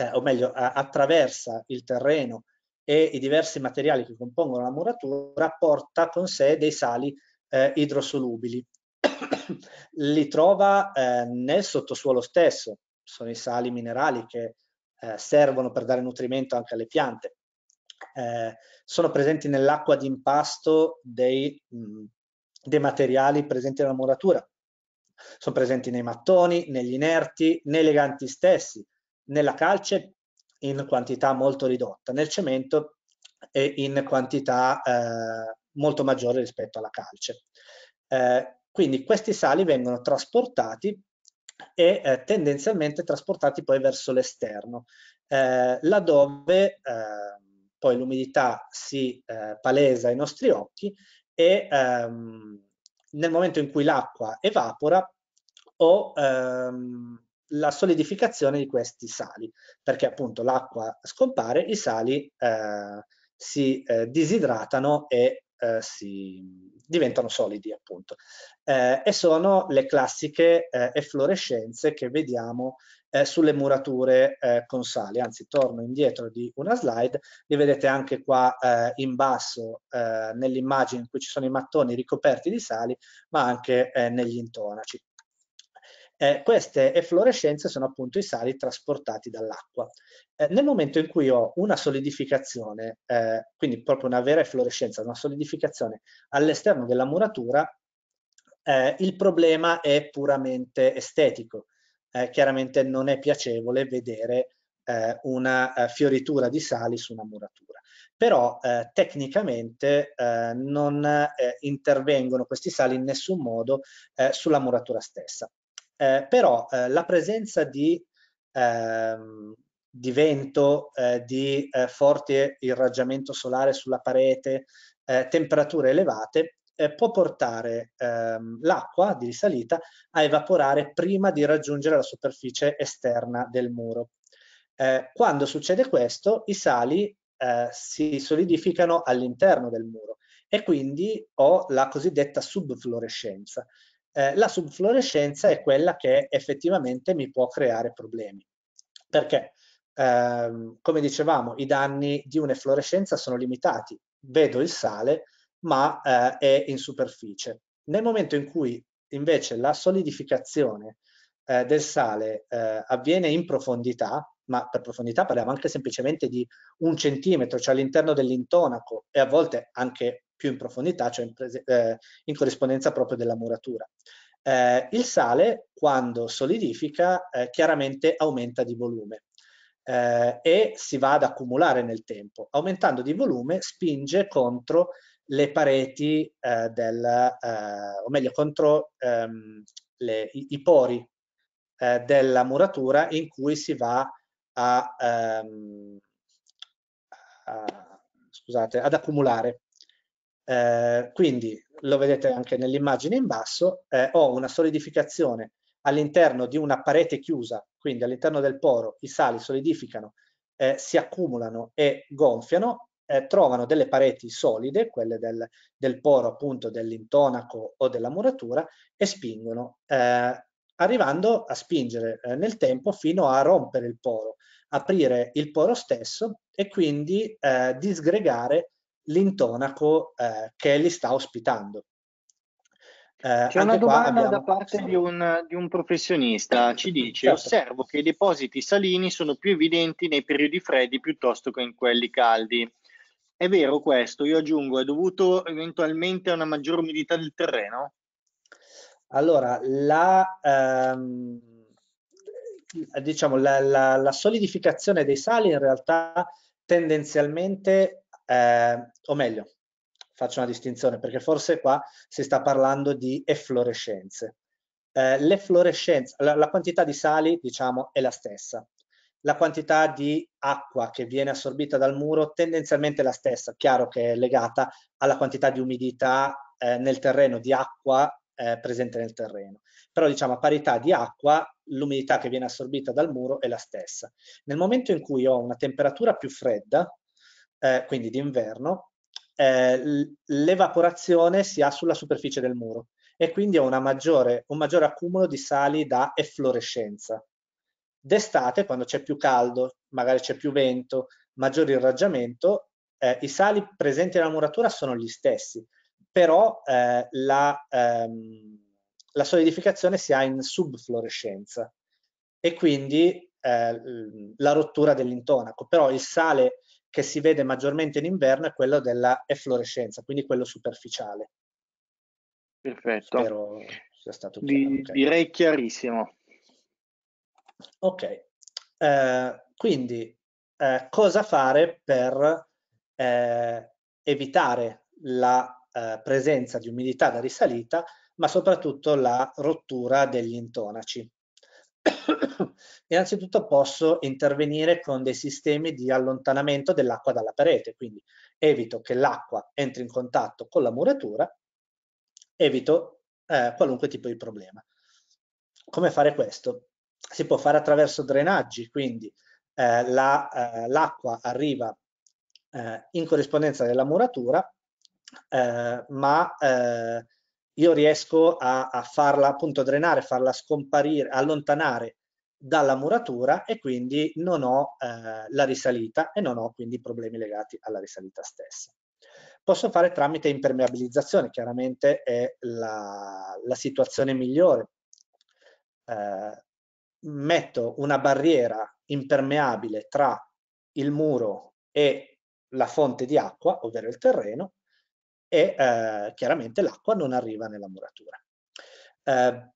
eh, o meglio, attraversa il terreno e i diversi materiali che compongono la muratura porta con sé dei sali eh, idrosolubili. Li trova eh, nel sottosuolo stesso, sono i sali minerali che eh, servono per dare nutrimento anche alle piante. Eh, sono presenti nell'acqua di impasto dei, mh, mm, dei materiali presenti nella muratura. Sono presenti nei mattoni, negli inerti, nei leganti stessi, nella calce in quantità molto ridotta, nel cemento e in quantità eh, molto maggiore rispetto alla calce. Eh, quindi questi sali vengono trasportati e eh, tendenzialmente trasportati poi verso l'esterno, eh, laddove ehm, poi l'umidità si eh, palesa ai nostri occhi e ehm, nel momento in cui l'acqua evapora o ehm, la solidificazione di questi sali, perché appunto l'acqua scompare, i sali eh, si eh, disidratano e eh, si diventano solidi appunto. Eh, e sono le classiche eh, efflorescenze che vediamo eh, sulle murature con sali, anzi torno indietro di una slide, li vedete anche qua in basso nell'immagine in cui ci sono i mattoni ricoperti di sali, ma anche negli intonaci. Eh, queste efflorescenze sono appunto i sali trasportati dall'acqua. Eh, nel momento in cui ho una solidificazione, eh, quindi proprio una vera efflorescenza, una solidificazione all'esterno della muratura, eh, il problema è puramente estetico. Eh, chiaramente non è piacevole vedere eh, una fioritura di sali su una muratura. Però eh, tecnicamente eh, non eh, intervengono questi sali in nessun modo sulla muratura stessa eh, però eh, la presenza di, ehm, di vento, eh, di eh, forte irraggiamento solare sulla parete, eh, temperature elevate, eh, può portare ehm, l'acqua di risalita a evaporare prima di raggiungere la superficie esterna del muro. quando succede questo, i sali si solidificano all'interno del muro e quindi ho la cosiddetta subfluorescenza, eh, la subfluorescenza è quella che effettivamente mi può creare problemi. Perché, ehm, come dicevamo, i danni di un'efflorescenza sono limitati. Vedo il sale, ma eh, è in superficie. Nel momento in cui invece la solidificazione eh, del sale eh, avviene in profondità, ma per profondità parliamo anche semplicemente di un centimetro, cioè all'interno dell'intonaco e a volte anche più in profondità, cioè in, eh, in corrispondenza proprio della muratura. Eh, il sale, quando solidifica, eh, chiaramente aumenta di volume eh, e si va ad accumulare nel tempo. Aumentando di volume spinge contro le pareti eh, del, eh, o meglio contro ehm, le, i, i, pori della muratura in cui si va a, ehm, a scusate, ad accumulare. Eh, quindi lo vedete anche nell'immagine in basso, eh, ho una solidificazione all'interno di una parete chiusa, quindi all'interno del poro i sali solidificano, eh, si accumulano e gonfiano, eh, trovano delle pareti solide, quelle del, del poro appunto dell'intonaco o della muratura, e spingono, eh, arrivando a spingere nel tempo fino a rompere il poro, aprire il poro stesso e quindi disgregare l'intonaco eh, che li sta ospitando. Eh, C'è una domanda abbiamo... da parte di un, di un, professionista, ci dice certo. osservo che i depositi salini sono più evidenti nei periodi freddi piuttosto che in quelli caldi. È vero questo? Io aggiungo, è dovuto eventualmente a una maggiore umidità del terreno? Allora, la, ehm, diciamo, la, la, la solidificazione dei sali in realtà tendenzialmente eh, o meglio, faccio una distinzione perché forse qua si sta parlando di efflorescenze. Eh, l'efflorescenza, la, la quantità di sali diciamo è la stessa, la quantità di acqua che viene assorbita dal muro tendenzialmente è la stessa, chiaro che è legata alla quantità di umidità eh, nel terreno, di acqua eh, presente nel terreno. Però diciamo a parità di acqua l'umidità che viene assorbita dal muro è la stessa. Nel momento in cui ho una temperatura più fredda, eh, quindi d'inverno, eh, l'evaporazione si ha sulla superficie del muro e quindi ho maggiore, un maggiore accumulo di sali da efflorescenza. D'estate, quando c'è più caldo, magari c'è più vento, maggiore irraggiamento, eh, i sali presenti nella muratura sono gli stessi, però eh, la, ehm, la, solidificazione si ha in subflorescenza e quindi eh, la rottura dell'intonaco, però il sale che si vede maggiormente in inverno è quello della efflorescenza, quindi quello superficiale. Perfetto. Spero sia stato chiaro. Di, okay. Direi chiarissimo. Ok, eh, quindi eh, cosa fare per eh, evitare la eh, presenza di umidità da risalita, ma soprattutto la rottura degli intonaci? innanzitutto posso intervenire con dei sistemi di allontanamento dell'acqua dalla parete, quindi evito che l'acqua entri in contatto con la muratura, evito eh, qualunque tipo di problema. Come fare questo? Si può fare attraverso drenaggi, quindi eh, l'acqua la, eh, arriva eh, in corrispondenza della muratura, eh, ma eh, io riesco a, a farla appunto drenare, farla scomparire, allontanare dalla muratura e quindi non ho eh, la risalita e non ho quindi problemi legati alla risalita stessa. Posso fare tramite impermeabilizzazione, chiaramente è la, la situazione migliore. Eh, metto una barriera impermeabile tra il muro e la fonte di acqua, ovvero il terreno, e eh, chiaramente l'acqua non arriva nella muratura. Eh,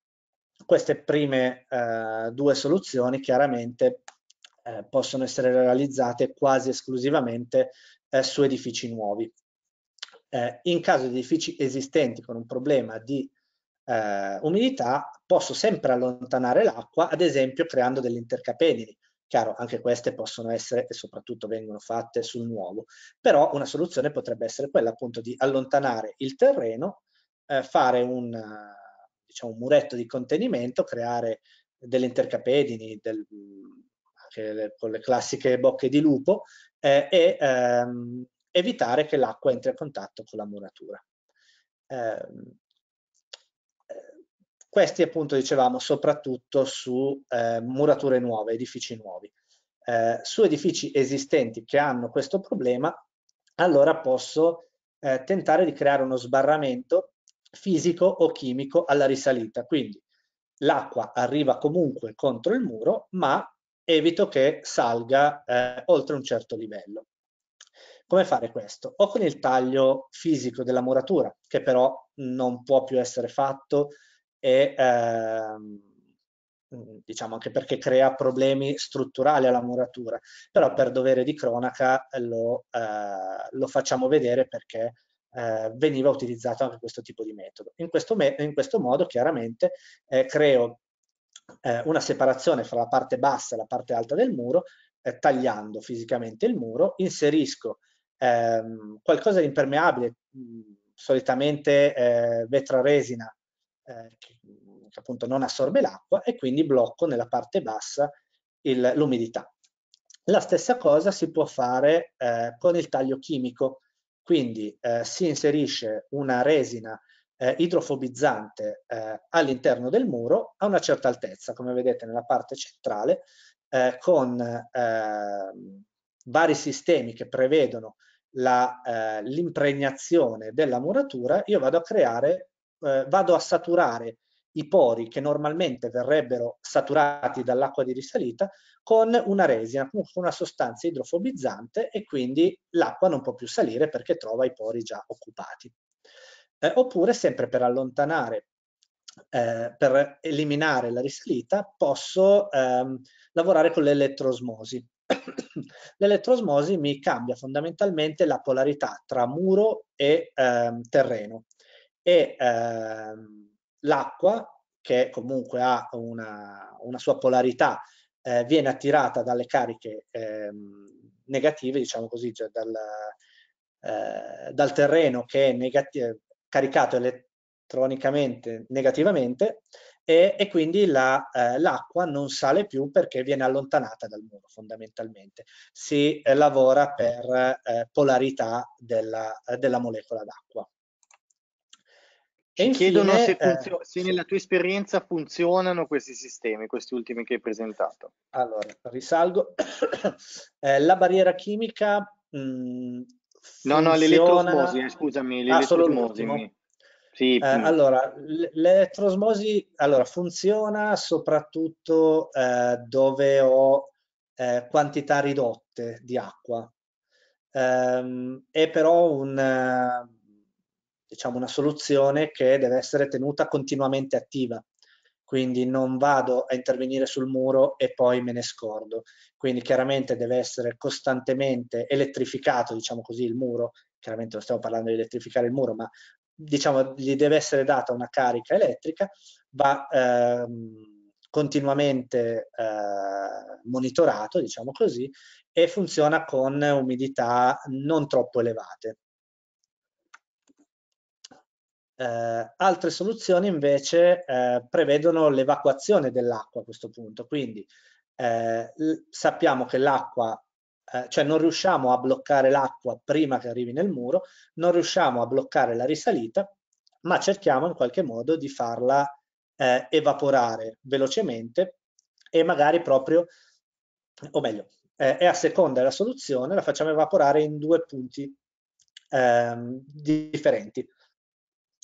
queste prime eh, due soluzioni chiaramente eh, possono essere realizzate quasi esclusivamente eh, su edifici nuovi. Eh, in caso di edifici esistenti con un problema di umidità posso sempre allontanare l'acqua, ad esempio creando degli intercapedini Chiaro, anche queste possono essere e soprattutto vengono fatte sul nuovo, però una soluzione potrebbe essere quella appunto di allontanare il terreno, eh, fare un, diciamo, un muretto di contenimento, creare delle intercapedini, del, le, con le classiche bocche di lupo, eh, e ehm, evitare che l'acqua entri a contatto con la muratura. Eh, questi appunto dicevamo soprattutto su eh, murature nuove, edifici nuovi. Eh, su edifici esistenti che hanno questo problema, allora posso eh, tentare di creare uno sbarramento fisico o chimico alla risalita. Quindi l'acqua arriva comunque contro il muro, ma evito che salga eh, oltre un certo livello. Come fare questo? O con il taglio fisico della muratura, che però non può più essere fatto e ehm, mhmm, diciamo anche perché crea problemi strutturali alla muratura, però per dovere di cronaca lo, eh, lo facciamo vedere perché eh, veniva utilizzato anche questo tipo di metodo. In questo, me in questo modo chiaramente eh, creo eh, una separazione fra la parte bassa e la parte alta del muro, eh, tagliando fisicamente il muro, inserisco ehm, qualcosa di impermeabile, mh, mhmm, solitamente eh, vetra resina eh, mm, che, appunto non assorbe l'acqua e quindi blocco nella parte bassa l'umidità. La stessa cosa si può fare eh, con il taglio chimico, quindi eh, si inserisce una resina eh, idrofobizzante eh, all'interno del muro a una certa altezza, come vedete nella parte centrale, eh, con ehm, vari sistemi che prevedono eh, l'impregnazione della muratura, io vado a creare eh, vado a saturare i pori che normalmente verrebbero saturati dall'acqua di risalita con una resina, con una sostanza idrofobizzante e quindi l'acqua non può più salire perché trova i pori già occupati. Eh, oppure sempre per allontanare, eh, per eliminare la risalita, posso ehm, lavorare con l'elettrosmosi. l'elettrosmosi mi cambia fondamentalmente la polarità tra muro e ehm, terreno e ehm, l'acqua, che comunque ha una, una sua polarità, eh, viene attirata dalle cariche ehm, negative, diciamo così, cioè dal, eh, dal, terreno che è eh, caricato elettronicamente negativamente e, e quindi l'acqua la, eh, non sale più perché viene allontanata dal muro fondamentalmente. Si eh, lavora per eh, polarità della, della molecola d'acqua. E Chiedono infine, se, eh, funzio- se, nella tua esperienza funzionano questi sistemi, questi ultimi che hai presentato. Allora, risalgo. eh, la barriera chimica mh, mm, No, no, l'elettrosmosi, eh, scusami, ah, l'elettrosmosi. Ah, sì. eh, mm. allora, l'elettrosmosi allora, funziona soprattutto eh, dove ho quantità ridotte di acqua. Ehm, è però un diciamo, una soluzione che deve essere tenuta continuamente attiva. Quindi non vado a intervenire sul muro e poi me ne scordo. Quindi chiaramente deve essere costantemente elettrificato, diciamo così, il muro. Chiaramente non stiamo parlando di elettrificare il muro, ma diciamo, gli deve essere data una carica elettrica, va ehm, continuamente eh, monitorato, diciamo così, e funziona con umidità non troppo elevate. Eh, altre soluzioni invece eh, prevedono l'evacuazione dell'acqua a questo punto, quindi eh, sappiamo che l'acqua, eh, cioè non riusciamo a bloccare l'acqua prima che arrivi nel muro, non riusciamo a bloccare la risalita, ma cerchiamo in qualche modo di farla eh, evaporare velocemente e magari proprio, o meglio, eh, è a seconda della soluzione, la facciamo evaporare in due punti ehm, differenti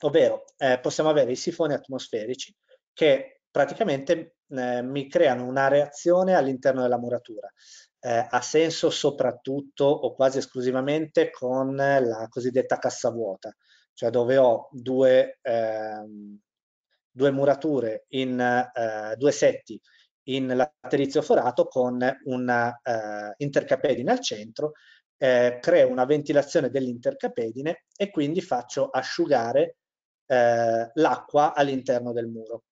ovvero eh, possiamo avere i sifoni atmosferici che praticamente eh, mi creano una reazione all'interno della muratura. Eh, ha senso soprattutto o quasi esclusivamente con la cosiddetta cassa vuota, cioè dove ho due, ehm, due murature in eh, due setti in laterizio forato con una eh, intercapedine al centro eh, creo una ventilazione dell'intercapedine e quindi faccio asciugare eh, l'acqua all'interno del muro.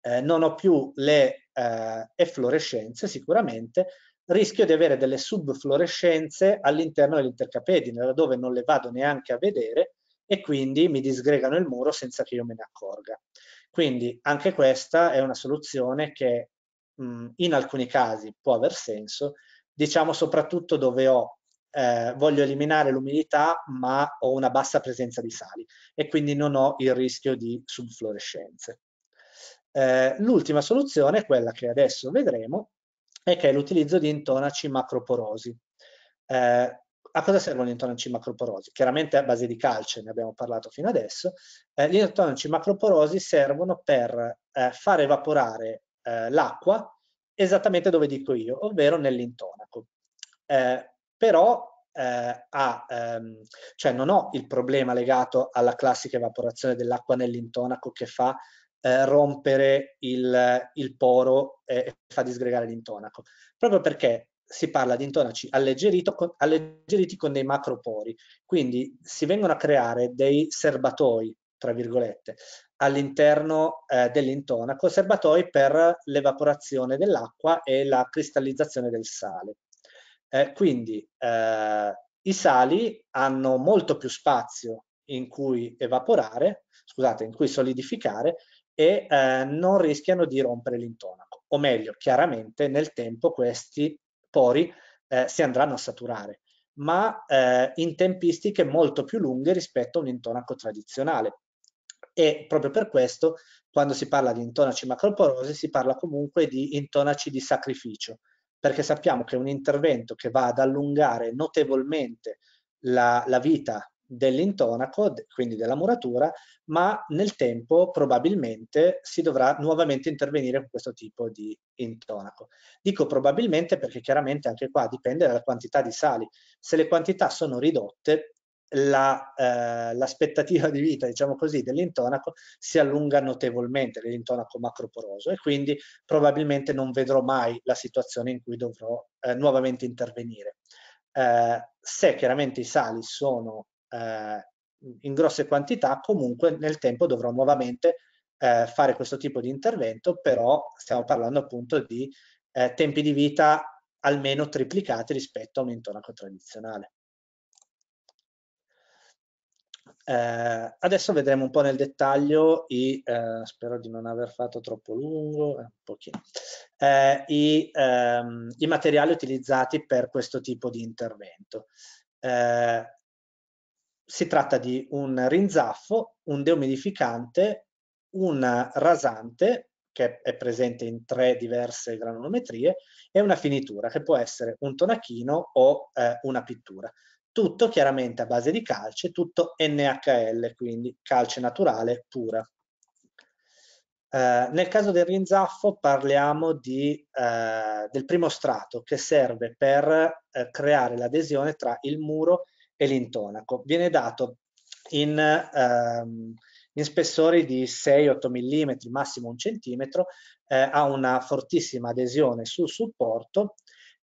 Eh, non ho più le eh, efflorescenze sicuramente, rischio di avere delle subflorescenze all'interno dell'intercapedine, laddove non le vado neanche a vedere e quindi mi disgregano il muro senza che io me ne accorga. Quindi anche questa è una soluzione che mh, mm, in alcuni casi può aver senso, diciamo soprattutto dove ho eh, voglio eliminare l'umidità ma ho una bassa presenza di sali e quindi non ho il rischio di subfluorescenze. Eh, L'ultima soluzione, quella che adesso vedremo, è che è l'utilizzo di intonaci macroporosi. Eh, a cosa servono gli intonaci macroporosi? Chiaramente a base di calce, ne abbiamo parlato fino adesso. Eh, gli intonaci macroporosi servono per eh, far evaporare eh, l'acqua esattamente dove dico io, ovvero nell'intonaco. Eh, però eh, ha, ehm, cioè non ho il problema legato alla classica evaporazione dell'acqua nell'intonaco che fa eh, rompere il, il poro e, e fa disgregare l'intonaco, proprio perché si parla di intonaci con, alleggeriti con dei macropori, quindi si vengono a creare dei serbatoi, tra virgolette, all'interno eh, dell'intonaco, serbatoi per l'evaporazione dell'acqua e la cristallizzazione del sale. Eh, quindi eh, i sali hanno molto più spazio in cui evaporare, scusate, in cui solidificare e eh, non rischiano di rompere l'intonaco. O meglio, chiaramente nel tempo questi pori eh, si andranno a saturare, ma eh, in tempistiche molto più lunghe rispetto a un intonaco tradizionale. E proprio per questo, quando si parla di intonaci macroporosi, si parla comunque di intonaci di sacrificio, perché sappiamo che un intervento che va ad allungare notevolmente la, la vita dell'intonaco, quindi della muratura, ma nel tempo probabilmente si dovrà nuovamente intervenire con questo tipo di intonaco. Dico probabilmente perché chiaramente anche qua dipende dalla quantità di sali. Se le quantità sono ridotte, la, eh, l'aspettativa di vita, diciamo così, dell'intonaco si allunga notevolmente, dell'intonaco macroporoso, e quindi probabilmente non vedrò mai la situazione in cui dovrò eh, nuovamente intervenire. Eh, se chiaramente i sali sono eh, in grosse quantità, comunque nel tempo dovrò nuovamente eh, fare questo tipo di intervento, però stiamo parlando appunto di eh, tempi di vita almeno triplicati rispetto a un intonaco tradizionale. Eh, adesso vedremo un po' nel dettaglio i, eh, spero di non aver fatto troppo lungo, eh, pochino, eh, i, ehm, i, materiali utilizzati per questo tipo di intervento. Eh, si tratta di un rinzaffo, un deumidificante, un rasante che è presente in tre diverse granulometrie e una finitura che può essere un tonachino o eh, una pittura tutto chiaramente a base di calce, tutto NHL, quindi calce naturale pura. Eh, nel caso del rinzaffo parliamo di, eh, del primo strato che serve per eh, creare l'adesione tra il muro e l'intonaco. Viene dato in, ehm, in spessori di 6-8 mm, massimo un centimetro, ha eh, una fortissima adesione sul supporto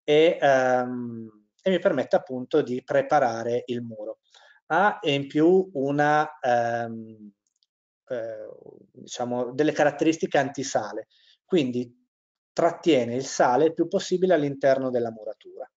e ehm, e mi permette appunto di preparare il muro. Ha in più una, ehm, eh, diciamo, delle caratteristiche antisale, quindi trattiene il sale il più possibile all'interno della muratura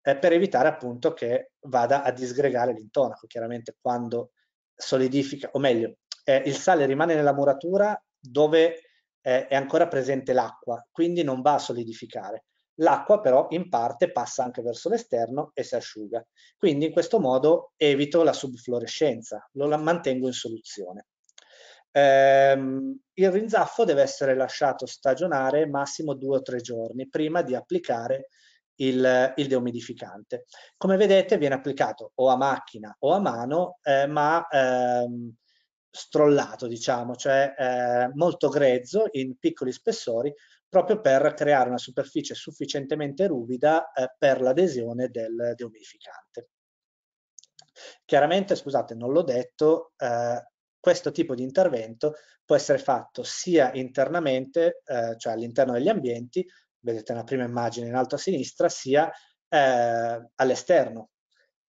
eh, per evitare appunto che vada a disgregare l'intonaco. Chiaramente quando solidifica, o meglio, eh, il sale rimane nella muratura dove eh, è ancora presente l'acqua, quindi non va a solidificare. L'acqua però in parte passa anche verso l'esterno e si asciuga. Quindi in questo modo evito la subfluorescenza, lo mantengo in soluzione. Ehm, il rinzaffo deve essere lasciato stagionare massimo due o tre giorni prima di applicare il, il deumidificante. Come vedete viene applicato o a macchina o a mano, eh, ma ehm, strollato, diciamo, cioè eh, molto grezzo in piccoli spessori proprio per creare una superficie sufficientemente ruvida eh, per l'adesione del deumidificante. Chiaramente, scusate, non l'ho detto, eh, questo tipo di intervento può essere fatto sia internamente, eh, cioè all'interno degli ambienti, vedete la prima immagine in alto a sinistra, sia eh, all'esterno.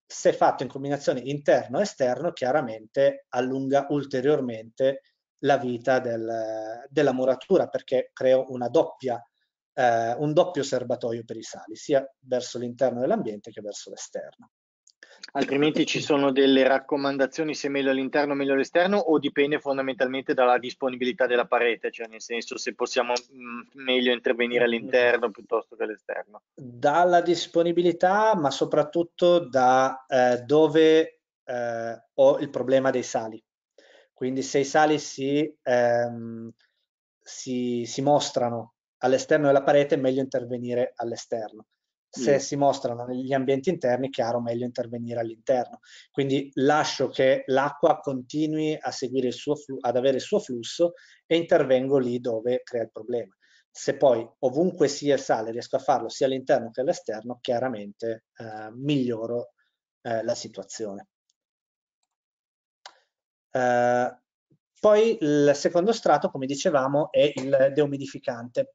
Se fatto in combinazione interno-esterno, chiaramente allunga ulteriormente la vita del, della muratura perché creo doppia, eh, un doppio serbatoio per i sali, sia verso l'interno dell'ambiente che verso l'esterno. Altrimenti ci sono delle raccomandazioni se meglio all'interno o meglio all'esterno o dipende fondamentalmente dalla disponibilità della parete, cioè nel senso se possiamo mh, mm, meglio intervenire all'interno piuttosto che all'esterno? Dalla disponibilità ma soprattutto da eh, dove eh, ho il problema dei sali. Quindi se i sali si, ehm, si, si mostrano all'esterno della parete, è meglio intervenire all'esterno. Se mm. si mostrano negli ambienti interni, chiaro, meglio intervenire all'interno. Quindi lascio che l'acqua continui a seguire il suo ad avere il suo flusso e intervengo lì dove crea il problema. Se poi ovunque sia il sale riesco a farlo sia all'interno che all'esterno, chiaramente eh, miglioro eh, la situazione. Eh, poi il secondo strato, come dicevamo, è il deumidificante.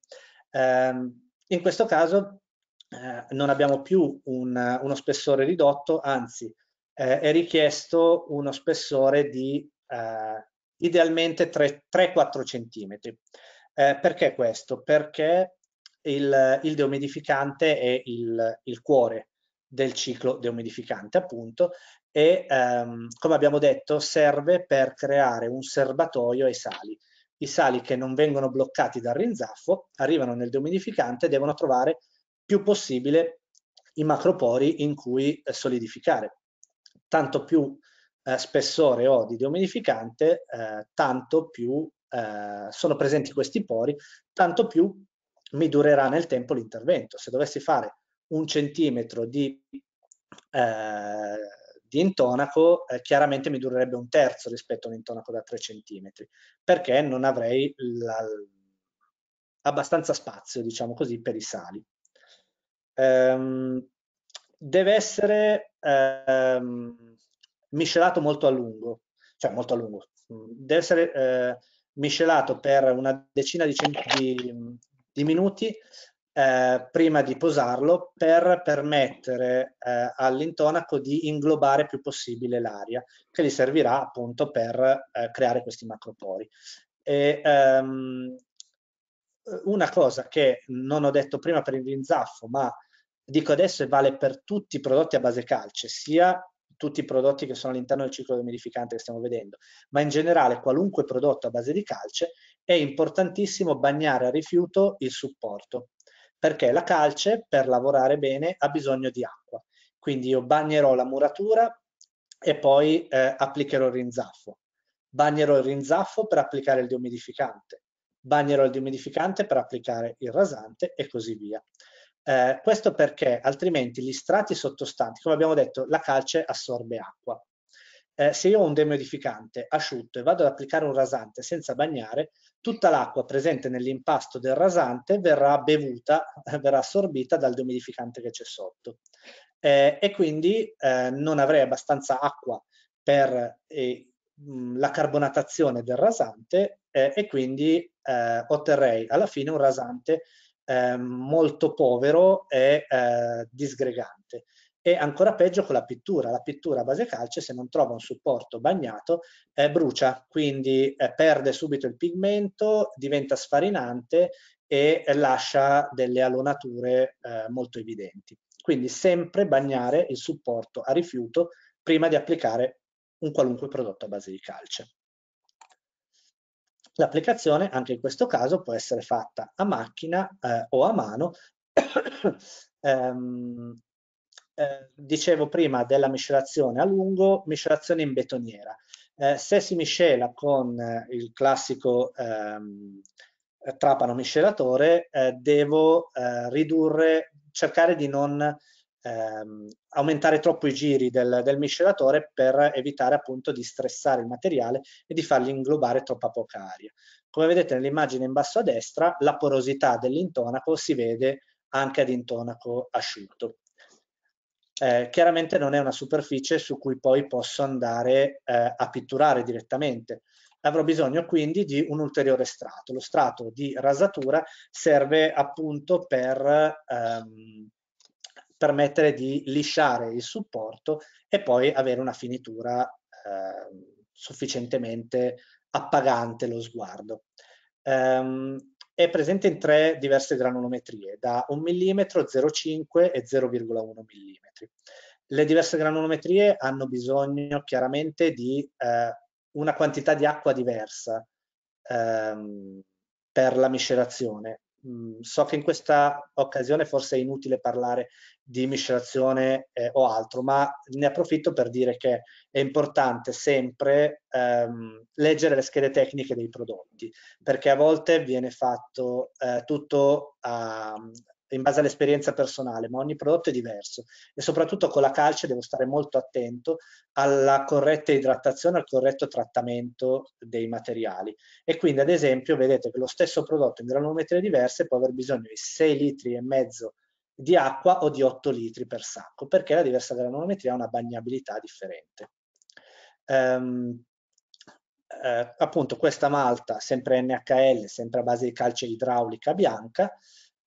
Eh, in questo caso eh, non abbiamo più un, uno spessore ridotto, anzi eh, è richiesto uno spessore di eh, idealmente 3-4 cm. perché questo? Perché il, il deumidificante è il, il cuore del ciclo deumidificante appunto e ehm, come abbiamo detto serve per creare un serbatoio ai sali. I sali che non vengono bloccati dal rinzaffo arrivano nel deumidificante e devono trovare più possibile i macropori in cui eh, solidificare. Tanto più eh, spessore ho di deumidificante, eh, tanto più eh, sono presenti questi pori, tanto più mi durerà nel tempo l'intervento. Se dovessi fare un centimetro di eh, di intonaco, eh, chiaramente mi durerebbe un terzo rispetto a un intonaco da 3 cm, perché non avrei la, abbastanza spazio, diciamo così, per i sali. Ehm, deve essere ehm, miscelato molto a lungo, cioè molto a lungo, mm, deve essere eh, miscelato per una decina di, di, di minuti eh, prima di posarlo per permettere eh, all'intonaco di inglobare più possibile l'aria che gli servirà appunto per eh, creare questi macropori. E, ehm, una cosa che non ho detto prima per il rinzaffo ma dico adesso e vale per tutti i prodotti a base calce sia tutti i prodotti che sono all'interno del ciclo umidificante che stiamo vedendo, ma in generale qualunque prodotto a base di calce, è importantissimo bagnare a rifiuto il supporto perché la calce per lavorare bene ha bisogno di acqua. Quindi io bagnerò la muratura e poi eh, applicherò il rinzaffo. Bagnerò il rinzaffo per applicare il deumidificante. Bagnerò il deumidificante per applicare il rasante e così via. Eh, questo perché altrimenti gli strati sottostanti, come abbiamo detto, la calce assorbe acqua. Eh, se io ho un demodificante asciutto e vado ad applicare un rasante senza bagnare, tutta l'acqua presente nell'impasto del rasante verrà bevuta, verrà assorbita dal demidificante che c'è sotto. Eh, e quindi eh, non avrei abbastanza acqua per mh, eh, mm, la carbonatazione del rasante eh, e quindi eh, otterrei alla fine un rasante molto povero e disgregante e ancora peggio con la pittura. La pittura a base calce, se non trova un supporto bagnato, eh, brucia, quindi eh, perde subito il pigmento, diventa sfarinante e eh, lascia delle alonature eh, molto evidenti. Quindi sempre bagnare il supporto a rifiuto prima di applicare un qualunque prodotto a base di calce. L'applicazione anche in questo caso può essere fatta a macchina eh, o a mano ehm, eh, dicevo prima della miscelazione a lungo, miscelazione in betoniera. Eh, se si miscela con eh, il classico ehm, trapano miscelatore, eh, devo eh, ridurre, cercare di non ehm, aumentare troppo i giri del, del, miscelatore per evitare appunto di stressare il materiale e di fargli inglobare troppa poca aria. Come vedete nell'immagine in basso a destra, la porosità dell'intonaco si vede anche ad intonaco asciutto eh, chiaramente non è una superficie su cui poi posso andare eh, a pitturare direttamente. Avrò bisogno quindi di un ulteriore strato. Lo strato di rasatura serve appunto per ehm, permettere di lisciare il supporto e poi avere una finitura eh, sufficientemente appagante lo sguardo. Um, è presente in tre diverse granulometrie, da 1 mm, 0,5 e 0,1 mm. Le diverse granulometrie hanno bisogno chiaramente di eh, una quantità di acqua diversa ehm, per la miscelazione, Mm, so che in questa occasione forse è inutile parlare di miscelazione eh, o altro, ma ne approfitto per dire che è importante sempre ehm, leggere le schede tecniche dei prodotti, perché a volte viene fatto eh, tutto a, in base all'esperienza personale, ma ogni prodotto è diverso e soprattutto con la calce devo stare molto attento alla corretta idratazione, al corretto trattamento dei materiali e quindi ad esempio vedete che lo stesso prodotto in granulometrie diverse può aver bisogno di 6 litri e mezzo di acqua o di 8 litri per sacco perché la diversa granulometria ha una bagnabilità differente. Um, eh, appunto questa malta sempre NHL sempre a base di calce idraulica bianca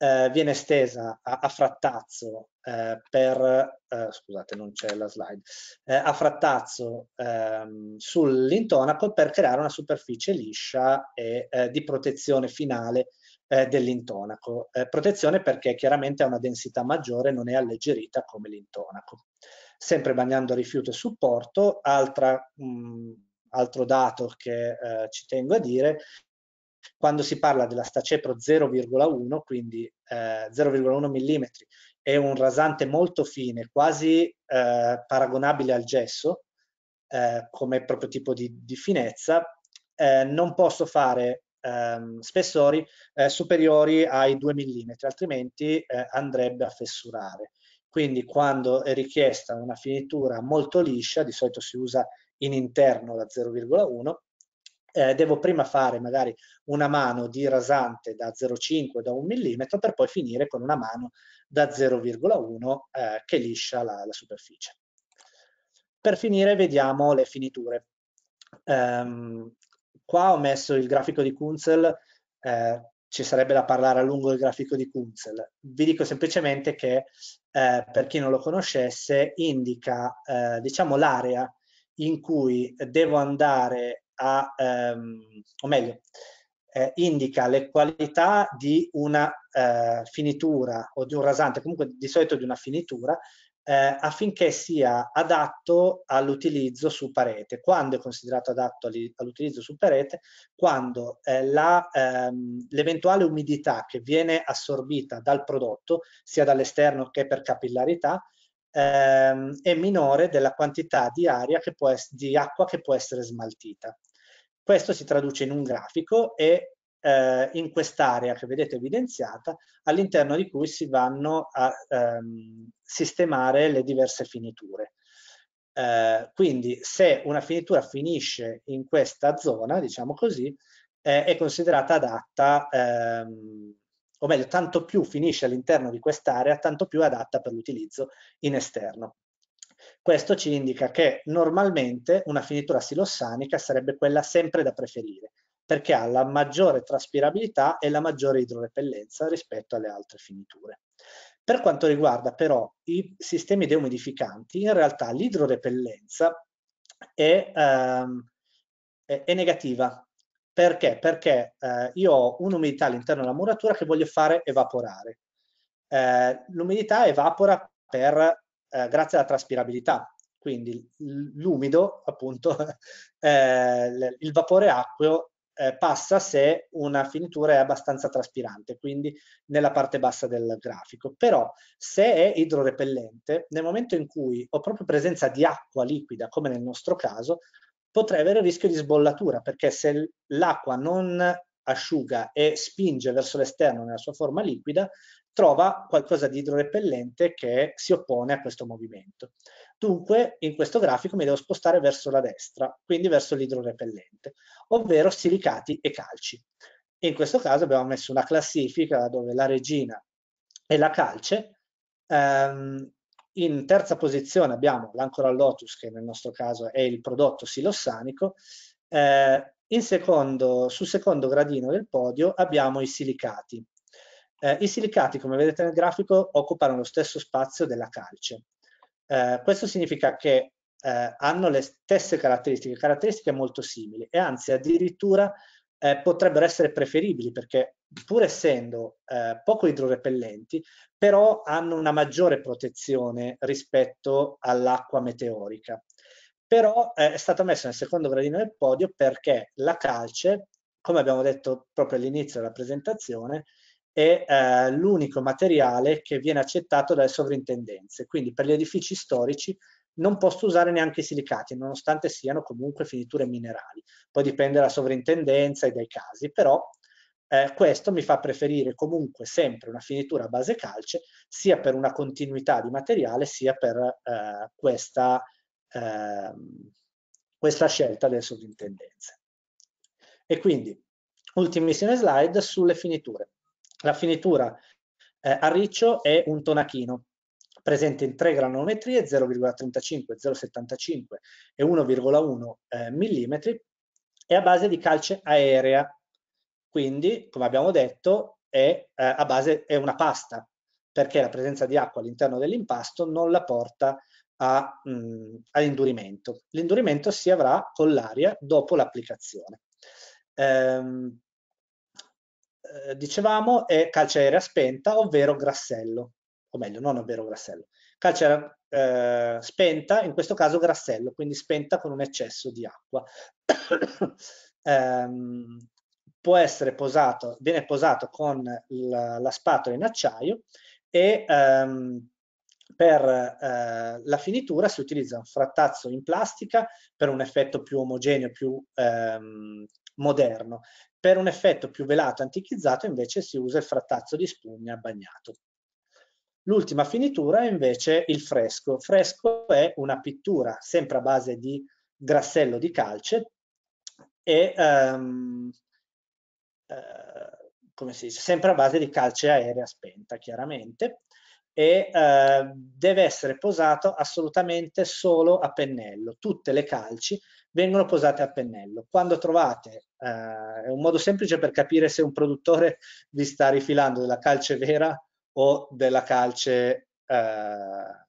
eh, viene estesa a, a frattazzo eh, per, eh, scusate non c'è la slide, eh, a frattazzo ehm, sull'intonaco per creare una superficie liscia e eh, di protezione finale eh, dell'intonaco. protezione perché chiaramente ha una densità maggiore, non è alleggerita come l'intonaco. Sempre bagnando rifiuto e supporto, altra, mh, mm, altro dato che ci tengo a dire quando si parla della Stacepro 0,1, quindi eh, 0,1 mm, è un rasante molto fine, quasi eh, paragonabile al gesso, eh, come proprio tipo di, di finezza, eh, non posso fare ehm, spessori eh, superiori ai 2 mm, altrimenti eh, andrebbe a fessurare. Quindi quando è richiesta una finitura molto liscia, di solito si usa in interno la 0,1, eh, devo prima fare magari una mano di rasante da 0,5 da 1 mm per poi finire con una mano da 0,1 eh, che liscia la, la, superficie. Per finire vediamo le finiture. Um, qua ho messo il grafico di Kunzel, eh, ci sarebbe da parlare a lungo del grafico di Kunzel. Vi dico semplicemente che eh, per chi non lo conoscesse indica eh, diciamo l'area in cui devo andare a, ehm, o meglio, eh, indica le qualità di una eh, finitura o di un rasante, comunque di solito di una finitura, eh, affinché sia adatto all'utilizzo su parete. Quando è considerato adatto all'utilizzo su parete? Quando eh, ehm, l'eventuale ehm, umidità che viene assorbita dal prodotto, sia dall'esterno che per capillarità, ehm, è minore della quantità di, che di, acqua che può essere smaltita. Questo si traduce in un grafico e eh, in quest'area che vedete evidenziata, all'interno di cui si vanno a ehm, sistemare le diverse finiture. Eh, quindi se una finitura finisce in questa zona, diciamo così, eh, è considerata adatta ehm, o meglio, tanto più finisce all'interno di quest'area, tanto più è adatta per l'utilizzo in esterno. Questo ci indica che normalmente una finitura silossanica sarebbe quella sempre da preferire, perché ha la maggiore traspirabilità e la maggiore idrorepellenza rispetto alle altre finiture. Per quanto riguarda però i sistemi deumidificanti, in realtà l'idrorepellenza è, ehm, è, è negativa perché? Perché eh, io ho un'umidità all'interno della muratura che voglio fare evaporare. Eh, l'umidità evapora per, eh, grazie alla traspirabilità, quindi l'umido, appunto, eh, il vapore acqueo eh, passa se una finitura è abbastanza traspirante, quindi nella parte bassa del grafico. Però se è idrorepellente, nel momento in cui ho proprio presenza di acqua liquida, come nel nostro caso, potrei avere il rischio di sbollatura perché se l'acqua non asciuga e spinge verso l'esterno nella sua forma liquida, trova qualcosa di idrorepellente che si oppone a questo movimento. Dunque, in questo grafico mi devo spostare verso la destra, quindi verso l'idrorepellente, ovvero silicati e calci. In questo caso abbiamo messo una classifica dove la regina e la calce ehm, in terza posizione abbiamo l'Ancora Lotus, che nel nostro caso è il prodotto silossanico. Eh, secondo, sul secondo gradino del podio abbiamo i silicati. Eh, I silicati, come vedete nel grafico, occupano lo stesso spazio della calce. Eh, questo significa che eh, hanno le stesse caratteristiche, caratteristiche molto simili e anzi addirittura eh, potrebbero essere preferibili perché pur essendo eh, poco idrorepellenti, però hanno una maggiore protezione rispetto all'acqua meteorica. Però eh, è stata messa nel secondo gradino del podio perché la calce, come abbiamo detto proprio all'inizio della presentazione, è eh, l'unico materiale che viene accettato dalle sovrintendenze, quindi per gli edifici storici non posso usare neanche i silicati, nonostante siano comunque finiture minerali. Poi dipende dalla sovrintendenza e dai casi, però eh, questo mi fa preferire comunque sempre una finitura a base calce, sia per una continuità di materiale, sia per eh, questa, eh, questa scelta delle sovrintendenze. E quindi, ultimissime slide sulle finiture. La finitura eh, a riccio è un tonachino, presente in tre granometrie 0,35, 0,75 e 1,1 mm, e a base di calce aerea quindi, come abbiamo detto, è, eh, base, è una pasta, perché la presenza di acqua all'interno dell'impasto non la porta mm, all'indurimento. L'indurimento si avrà con l'aria dopo l'applicazione. Ehm, eh, dicevamo è calce aerea spenta, ovvero grassello, o meglio, non ovvero grassello, calce aerea eh, spenta, in questo caso grassello, quindi spenta con un eccesso di acqua. ehm, può essere posato, viene posato con la, la spatola in acciaio e ehm, per eh, la finitura si utilizza un frattazzo in plastica per un effetto più omogeneo, più ehm, moderno. Per un effetto più velato antichizzato invece si usa il frattazzo di spugna bagnato. L'ultima finitura è invece il fresco. Fresco è una pittura sempre a base di grassello di calce e ehm, come si dice, sempre a base di calce aerea spenta chiaramente e eh, deve essere posato assolutamente solo a pennello, tutte le calci vengono posate a pennello. Quando trovate, eh, è un modo semplice per capire se un produttore vi sta rifilando della calce vera o della calce, eh,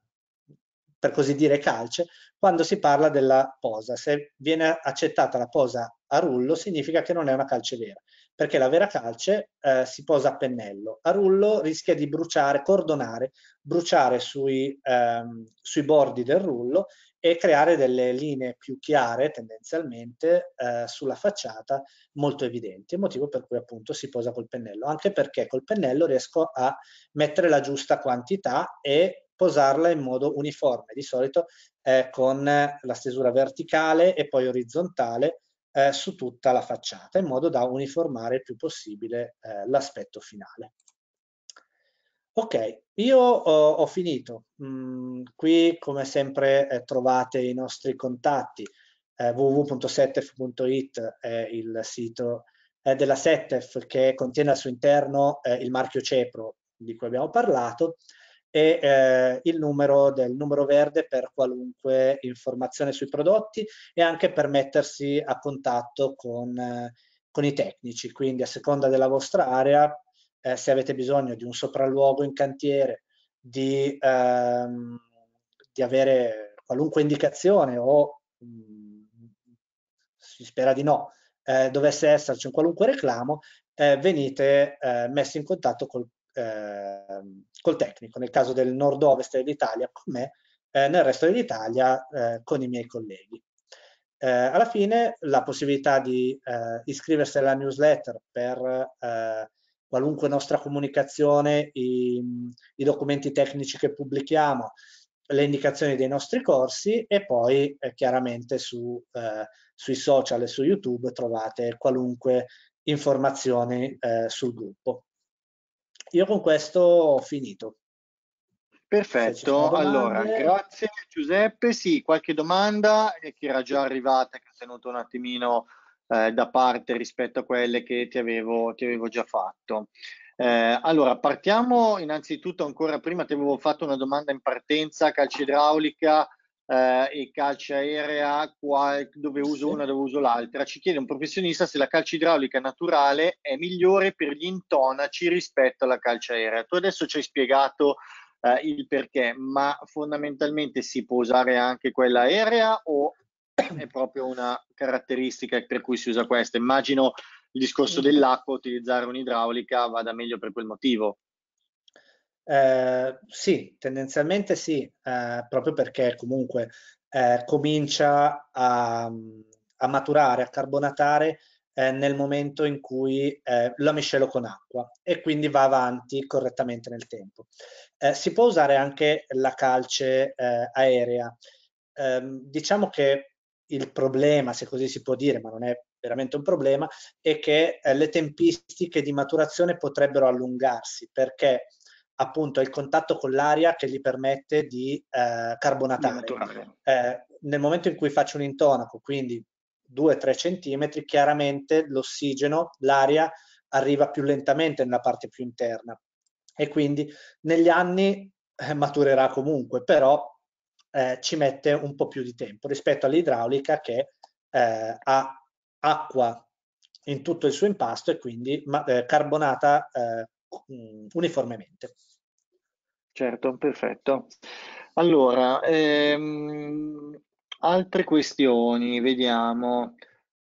per così dire calce, quando si parla della posa. Se viene accettata la posa a rullo significa che non è una calce vera perché la vera calce eh, si posa a pennello. A rullo rischia di bruciare, cordonare, bruciare sui, ehm, sui bordi del rullo e creare delle linee più chiare tendenzialmente eh, sulla facciata molto evidenti, motivo per cui appunto si posa col pennello, anche perché col pennello riesco a mettere la giusta quantità e posarla in modo uniforme, di solito eh, con la stesura verticale e poi orizzontale eh, su tutta la facciata in modo da uniformare il più possibile eh, l'aspetto finale. Ok, io ho, ho finito. Mm, qui come sempre eh, trovate i nostri contatti. Eh, www.setef.it è il sito eh, della Setef che contiene al suo interno eh, il marchio Cepro di cui abbiamo parlato e eh, il numero del numero verde per qualunque informazione sui prodotti e anche per mettersi a contatto con, eh, con i tecnici. Quindi a seconda della vostra area, eh, se avete bisogno di un sopralluogo in cantiere, di, ehm, di avere qualunque indicazione o mh, mm, si spera di no, eh, dovesse esserci un qualunque reclamo, eh, venite eh, messi in contatto col eh, col tecnico, nel caso del nord-ovest dell'Italia con me, eh, nel resto dell'Italia eh, con i miei colleghi. Eh, alla fine la possibilità di eh, iscriversi alla newsletter per eh, qualunque nostra comunicazione, i, i, documenti tecnici che pubblichiamo, le indicazioni dei nostri corsi e poi chiaramente su, sui social e su YouTube trovate qualunque informazione sul gruppo io con questo ho finito. Perfetto, allora grazie Giuseppe. Sì, qualche domanda eh, che era già arrivata, che ho tenuto un attimino eh, da parte rispetto a quelle che ti avevo, ti avevo già fatto. Eh, allora, partiamo innanzitutto ancora prima, ti avevo fatto una domanda in partenza, calcedraulica, eh, e calcia aerea, qual, dove uso una, dove uso l'altra. Ci chiede un professionista se la calcia idraulica naturale è migliore per gli intonaci rispetto alla calcia aerea. Tu adesso ci hai spiegato eh, il perché, ma fondamentalmente si può usare anche quella aerea o è proprio una caratteristica per cui si usa questa? Immagino il discorso dell'acqua, utilizzare un'idraulica vada meglio per quel motivo. Eh, sì, tendenzialmente sì, eh, proprio perché comunque eh, comincia a, a, maturare, a carbonatare eh, nel momento in cui eh, la miscelo con acqua e quindi va avanti correttamente nel tempo. si può usare anche la calce aerea. Ehm, diciamo che il problema, se così si può dire, ma non è veramente un problema, è che eh, le tempistiche di maturazione potrebbero allungarsi perché appunto il contatto con l'aria che gli permette di eh, carbonatare. Eh, nel momento in cui faccio un intonaco, quindi 2-3 centimetri, chiaramente l'ossigeno, l'aria arriva più lentamente nella parte più interna e quindi negli anni eh, maturerà comunque, però eh, ci mette un po' più di tempo rispetto all'idraulica che eh, ha acqua in tutto il suo impasto e quindi ma, eh, carbonata Mm, uniformemente. Certo, perfetto. Allora, ehm, altre questioni, vediamo.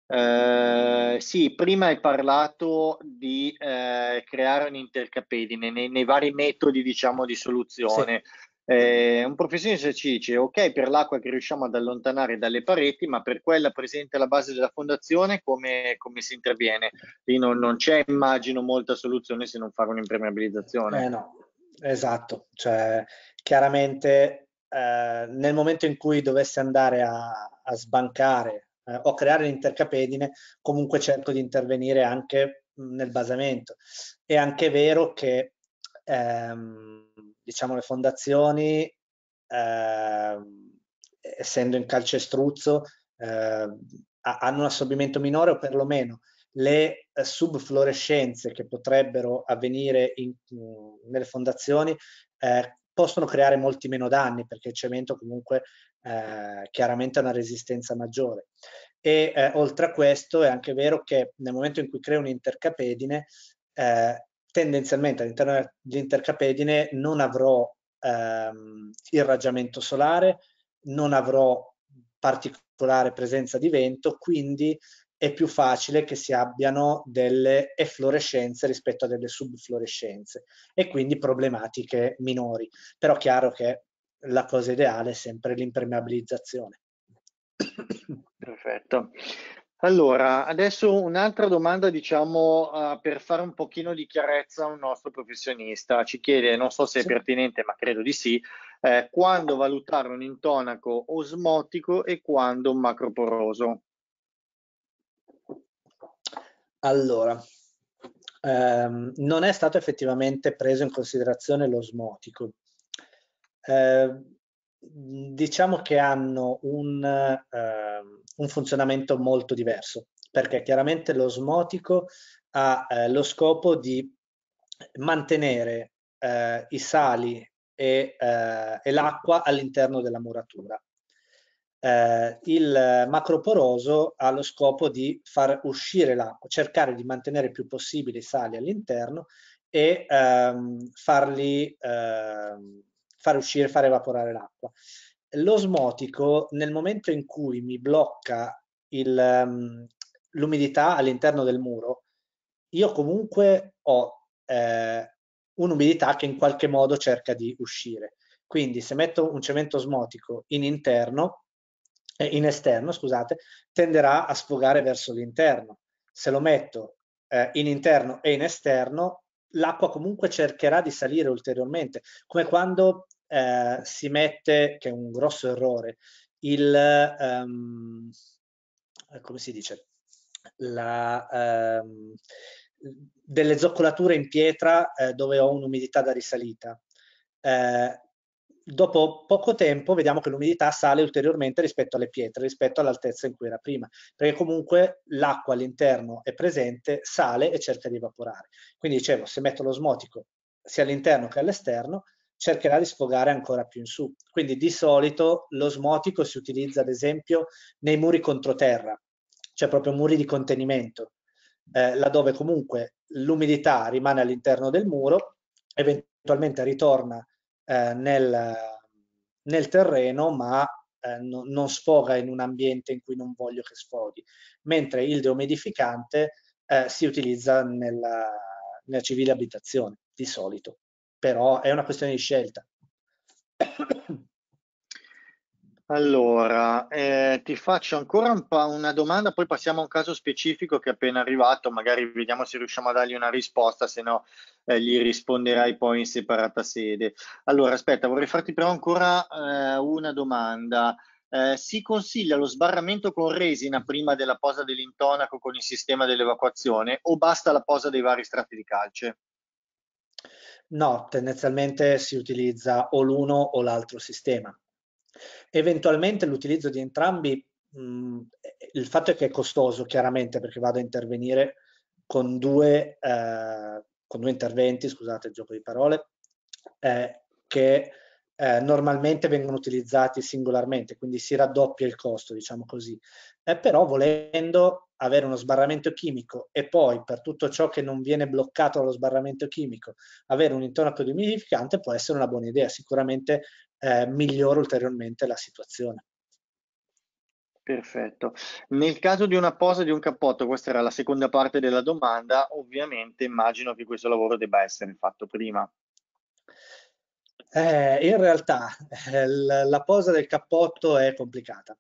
Eh, sì, prima hai parlato di eh, creare un intercapedine nei, nei, vari metodi diciamo, di soluzione. Sì. Eh, un professionista ci dice ok per l'acqua che riusciamo ad allontanare dalle pareti, ma per quella presente alla base della fondazione come, come si interviene? Lì non, non, c'è, immagino, molta soluzione se non fare un'impermeabilizzazione. Eh no, esatto. Cioè, chiaramente eh, nel momento in cui dovesse andare a, a sbancare eh, o creare l'intercapedine, comunque cerco di intervenire anche nel basamento. È anche vero che... Ehm, diciamo, le fondazioni, eh, essendo in calcestruzzo, eh, hanno un assorbimento minore o perlomeno le eh, subflorescenze che potrebbero avvenire in, in, mm, nelle fondazioni eh, possono creare molti meno danni perché il cemento comunque eh, chiaramente ha una resistenza maggiore. E eh, oltre a questo è anche vero che nel momento in cui crea un'intercapedine eh, tendenzialmente all'interno dell'intercapedine non avrò ehm, il solare, non avrò particolare presenza di vento, quindi è più facile che si abbiano delle efflorescenze rispetto a delle subflorescenze e quindi problematiche minori. Però chiaro che la cosa ideale è sempre l'impermeabilizzazione. Perfetto. Allora, adesso un'altra domanda, diciamo, uh, per fare un pochino di chiarezza a un nostro professionista. Ci chiede, non so se è pertinente, ma credo di sì, eh, quando valutare un intonaco osmotico e quando macroporoso? Allora, ehm, non è stato effettivamente preso in considerazione l'osmotico. Eh, diciamo che hanno un... Ehm, un funzionamento molto diverso, perché chiaramente l'osmotico ha eh, lo scopo di mantenere eh, i sali e, eh, e l'acqua all'interno della muratura. Eh, il macroporoso ha lo scopo di far uscire l'acqua, cercare di mantenere il più possibile i sali all'interno e ehm, farli ehm, far uscire, far evaporare l'acqua l'osmotico nel momento in cui mi blocca ehm, l'umidità um, all'interno del muro, io comunque ho eh, un'umidità che in qualche modo cerca di uscire. Quindi se metto un cemento osmotico in interno, eh, in esterno, scusate, tenderà a sfogare verso l'interno. Se lo metto eh, in interno e in esterno, l'acqua comunque cercherà di salire ulteriormente, come quando eh, si mette, che è un grosso errore, il, um, come si dice, la, um, delle zoccolature in pietra eh, dove ho un'umidità da risalita. Eh, dopo poco tempo vediamo che l'umidità sale ulteriormente rispetto alle pietre, rispetto all'altezza in cui era prima, perché comunque l'acqua all'interno è presente, sale e cerca di evaporare. Quindi dicevo, se metto lo smotico sia all'interno che all'esterno, cercherà di sfogare ancora più in su. Quindi di solito l'osmotico si utilizza ad esempio nei muri controterra, cioè proprio muri di contenimento, eh, laddove comunque l'umidità rimane all'interno del muro, eventualmente ritorna eh, nel, nel, terreno, ma eh, no, non sfoga in un ambiente in cui non voglio che sfoghi, mentre il deumidificante eh, si utilizza nella, nella civile abitazione di solito però è una questione di scelta. Allora, eh, ti faccio ancora un una domanda, poi passiamo a un caso specifico che è appena arrivato, magari vediamo se riusciamo a dargli una risposta, se no eh, gli risponderai poi in separata sede. Allora, aspetta, vorrei farti però ancora eh, una domanda. Eh, si consiglia lo sbarramento con resina prima della posa dell'intonaco con il sistema dell'evacuazione o basta la posa dei vari strati di calce? No, tendenzialmente si utilizza o l'uno o l'altro sistema. Eventualmente l'utilizzo di entrambi, mh, mm, eh, il fatto è che è costoso chiaramente perché vado a intervenire con due, eh, con due interventi, scusate il gioco di parole, eh, che eh, normalmente vengono utilizzati singolarmente, quindi si raddoppia il costo, diciamo così. Eh, però volendo avere uno sbarramento chimico e poi per tutto ciò che non viene bloccato dallo sbarramento chimico avere un intonaco di umidificante può essere una buona idea, sicuramente eh, migliora ulteriormente la situazione. Perfetto. Nel caso di una posa di un cappotto, questa era la seconda parte della domanda, ovviamente immagino che questo lavoro debba essere fatto prima. Eh, in realtà eh, la posa del cappotto è complicata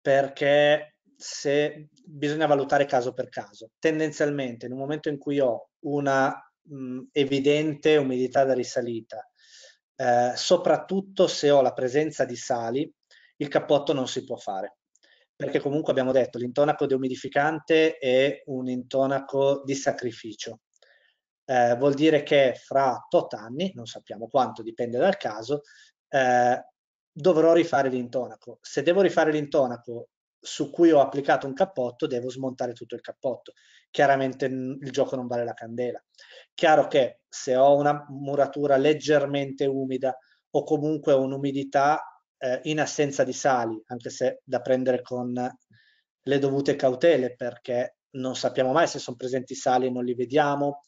perché se bisogna valutare caso per caso. Tendenzialmente, in un momento in cui ho una mh, evidente umidità da risalita, eh, soprattutto se ho la presenza di sali, il cappotto non si può fare. Perché comunque abbiamo detto l'intonaco deumidificante è un intonaco di sacrificio. Eh, vuol dire che fra tot anni, non sappiamo quanto, dipende dal caso, eh, dovrò rifare l'intonaco. Se devo rifare l'intonaco su cui ho applicato un cappotto devo smontare tutto il cappotto. Chiaramente il gioco non vale la candela. Chiaro che se ho una muratura leggermente umida o comunque un'umidità eh, in assenza di sali, anche se da prendere con le dovute cautele perché non sappiamo mai se sono presenti sali e non li vediamo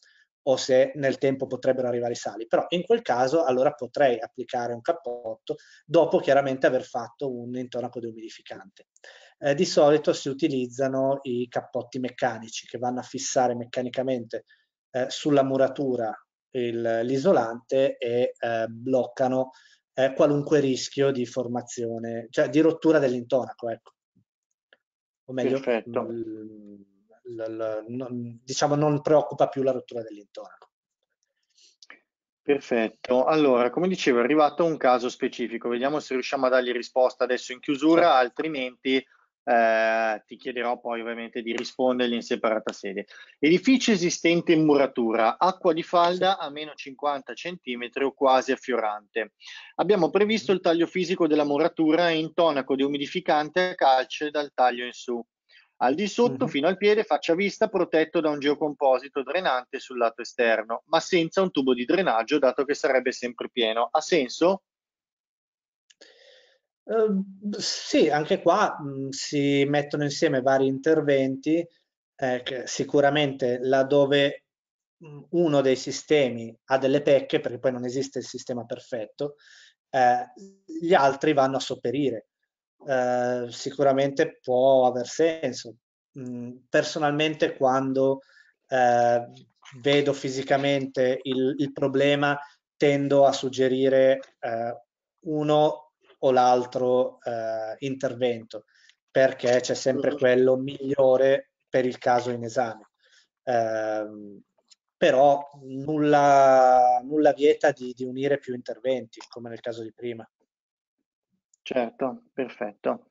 o se nel tempo potrebbero arrivare i sali, però in quel caso allora potrei applicare un cappotto dopo chiaramente aver fatto un intonaco deumidificante. umidificante eh, di solito si utilizzano i cappotti meccanici che vanno a fissare meccanicamente eh, sulla muratura l'isolante e eh, bloccano eh, qualunque rischio di formazione, cioè di rottura dell'intonaco, ecco. O meglio, non, diciamo non preoccupa più la rottura dell'intonaco. Perfetto, allora come dicevo è arrivato un caso specifico, vediamo se riusciamo a dargli risposta adesso in chiusura, altrimenti eh, ti chiederò poi ovviamente di rispondergli in separata sede. Edificio esistente in muratura, acqua di falda a meno 50 cm o quasi affiorante. Abbiamo previsto il taglio fisico della muratura in tonaco umidificante a calce dal taglio in su. Al di sotto, mm-hmm. fino al piede, faccia vista protetto da un geocomposito drenante sul lato esterno, ma senza un tubo di drenaggio, dato che sarebbe sempre pieno. Ha senso? Ehm, sì, anche qua mh, mhmm, si mettono insieme vari interventi eh, che sicuramente laddove mh, mhmm, uno dei sistemi ha delle pecche, perché poi non esiste il sistema perfetto, eh, gli altri vanno a sopperire. Ehm, sicuramente può aver senso. Mh, mhmm, personalmente quando ehm, vedo fisicamente il, il, problema, tendo a suggerire eh, uno o l'altro eh, intervento, perché c'è sempre mhm. quello migliore per il caso in esame. Eh, però nulla, nulla vieta di, di unire più interventi, come nel caso di prima. Certo, perfetto.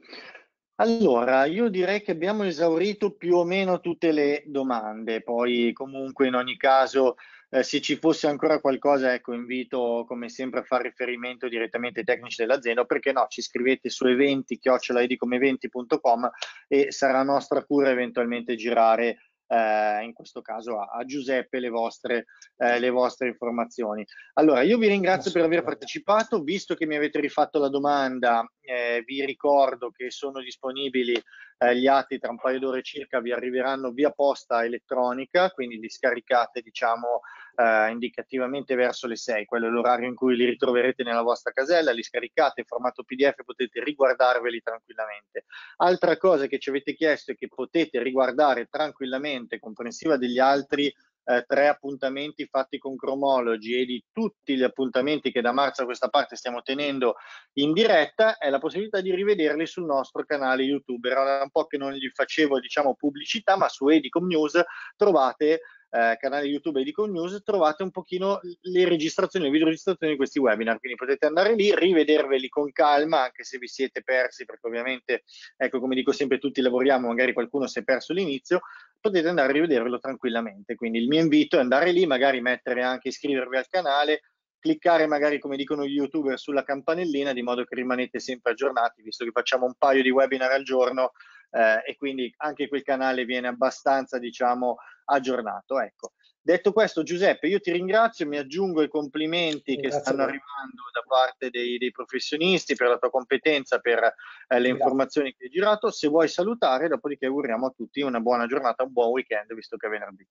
Allora, io direi che abbiamo esaurito più o meno tutte le domande, poi comunque in ogni caso eh, se ci fosse ancora qualcosa, ecco, invito come sempre a fare riferimento direttamente ai tecnici dell'azienda, perché no, ci scrivete su eventi, chiocciolaedicomeventi.com e sarà nostra cura eventualmente girare eh, in questo caso a, a Giuseppe le vostre, eh, le vostre, informazioni. Allora, io vi ringrazio per aver partecipato, visto che mi avete rifatto la domanda, eh, vi ricordo che sono disponibili eh, gli atti tra un paio d'ore circa, vi arriveranno via posta elettronica, quindi li scaricate diciamo eh, indicativamente verso le 6, quello è l'orario in cui li ritroverete nella vostra casella, li scaricate in formato PDF, potete riguardarveli tranquillamente. Altra cosa che ci avete chiesto e che potete riguardare tranquillamente, comprensiva degli altri, eh, tre appuntamenti fatti con Cromologi e di tutti gli appuntamenti che da marzo a questa parte stiamo tenendo in diretta è la possibilità di rivederli sul nostro canale YouTube. Era un po' che non gli facevo diciamo pubblicità, ma su Edicom News trovate eh, canale YouTube Edico News trovate un pochino le registrazioni, le videoregistrazioni di questi webinar, quindi potete andare lì, rivederveli con calma, anche se vi siete persi, perché ovviamente, ecco come dico sempre, tutti lavoriamo, magari qualcuno si è perso l'inizio, potete andare a rivedervelo tranquillamente. Quindi il mio invito è andare lì, magari mettere anche iscrivervi al canale, cliccare magari come dicono gli youtuber sulla campanellina di modo che rimanete sempre aggiornati, visto che facciamo un paio di webinar al giorno, eh, e quindi anche quel canale viene abbastanza diciamo aggiornato. Ecco. Detto questo, Giuseppe, io ti ringrazio, mi aggiungo ai complimenti Grazie che stanno arrivando da parte dei, dei, professionisti per la tua competenza, per eh, le Grazie. informazioni che hai girato. Se vuoi salutare, dopodiché auguriamo a tutti una buona giornata, un buon weekend, visto che è venerdì.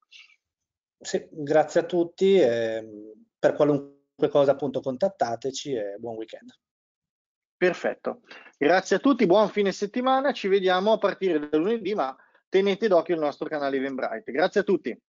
Sì, grazie a tutti, eh, per qualunque cosa appunto contattateci e buon weekend. Perfetto. Grazie a tutti, buon fine settimana, ci vediamo a partire da lunedì, ma tenete d'occhio il nostro canale Eventbrite. Grazie a tutti.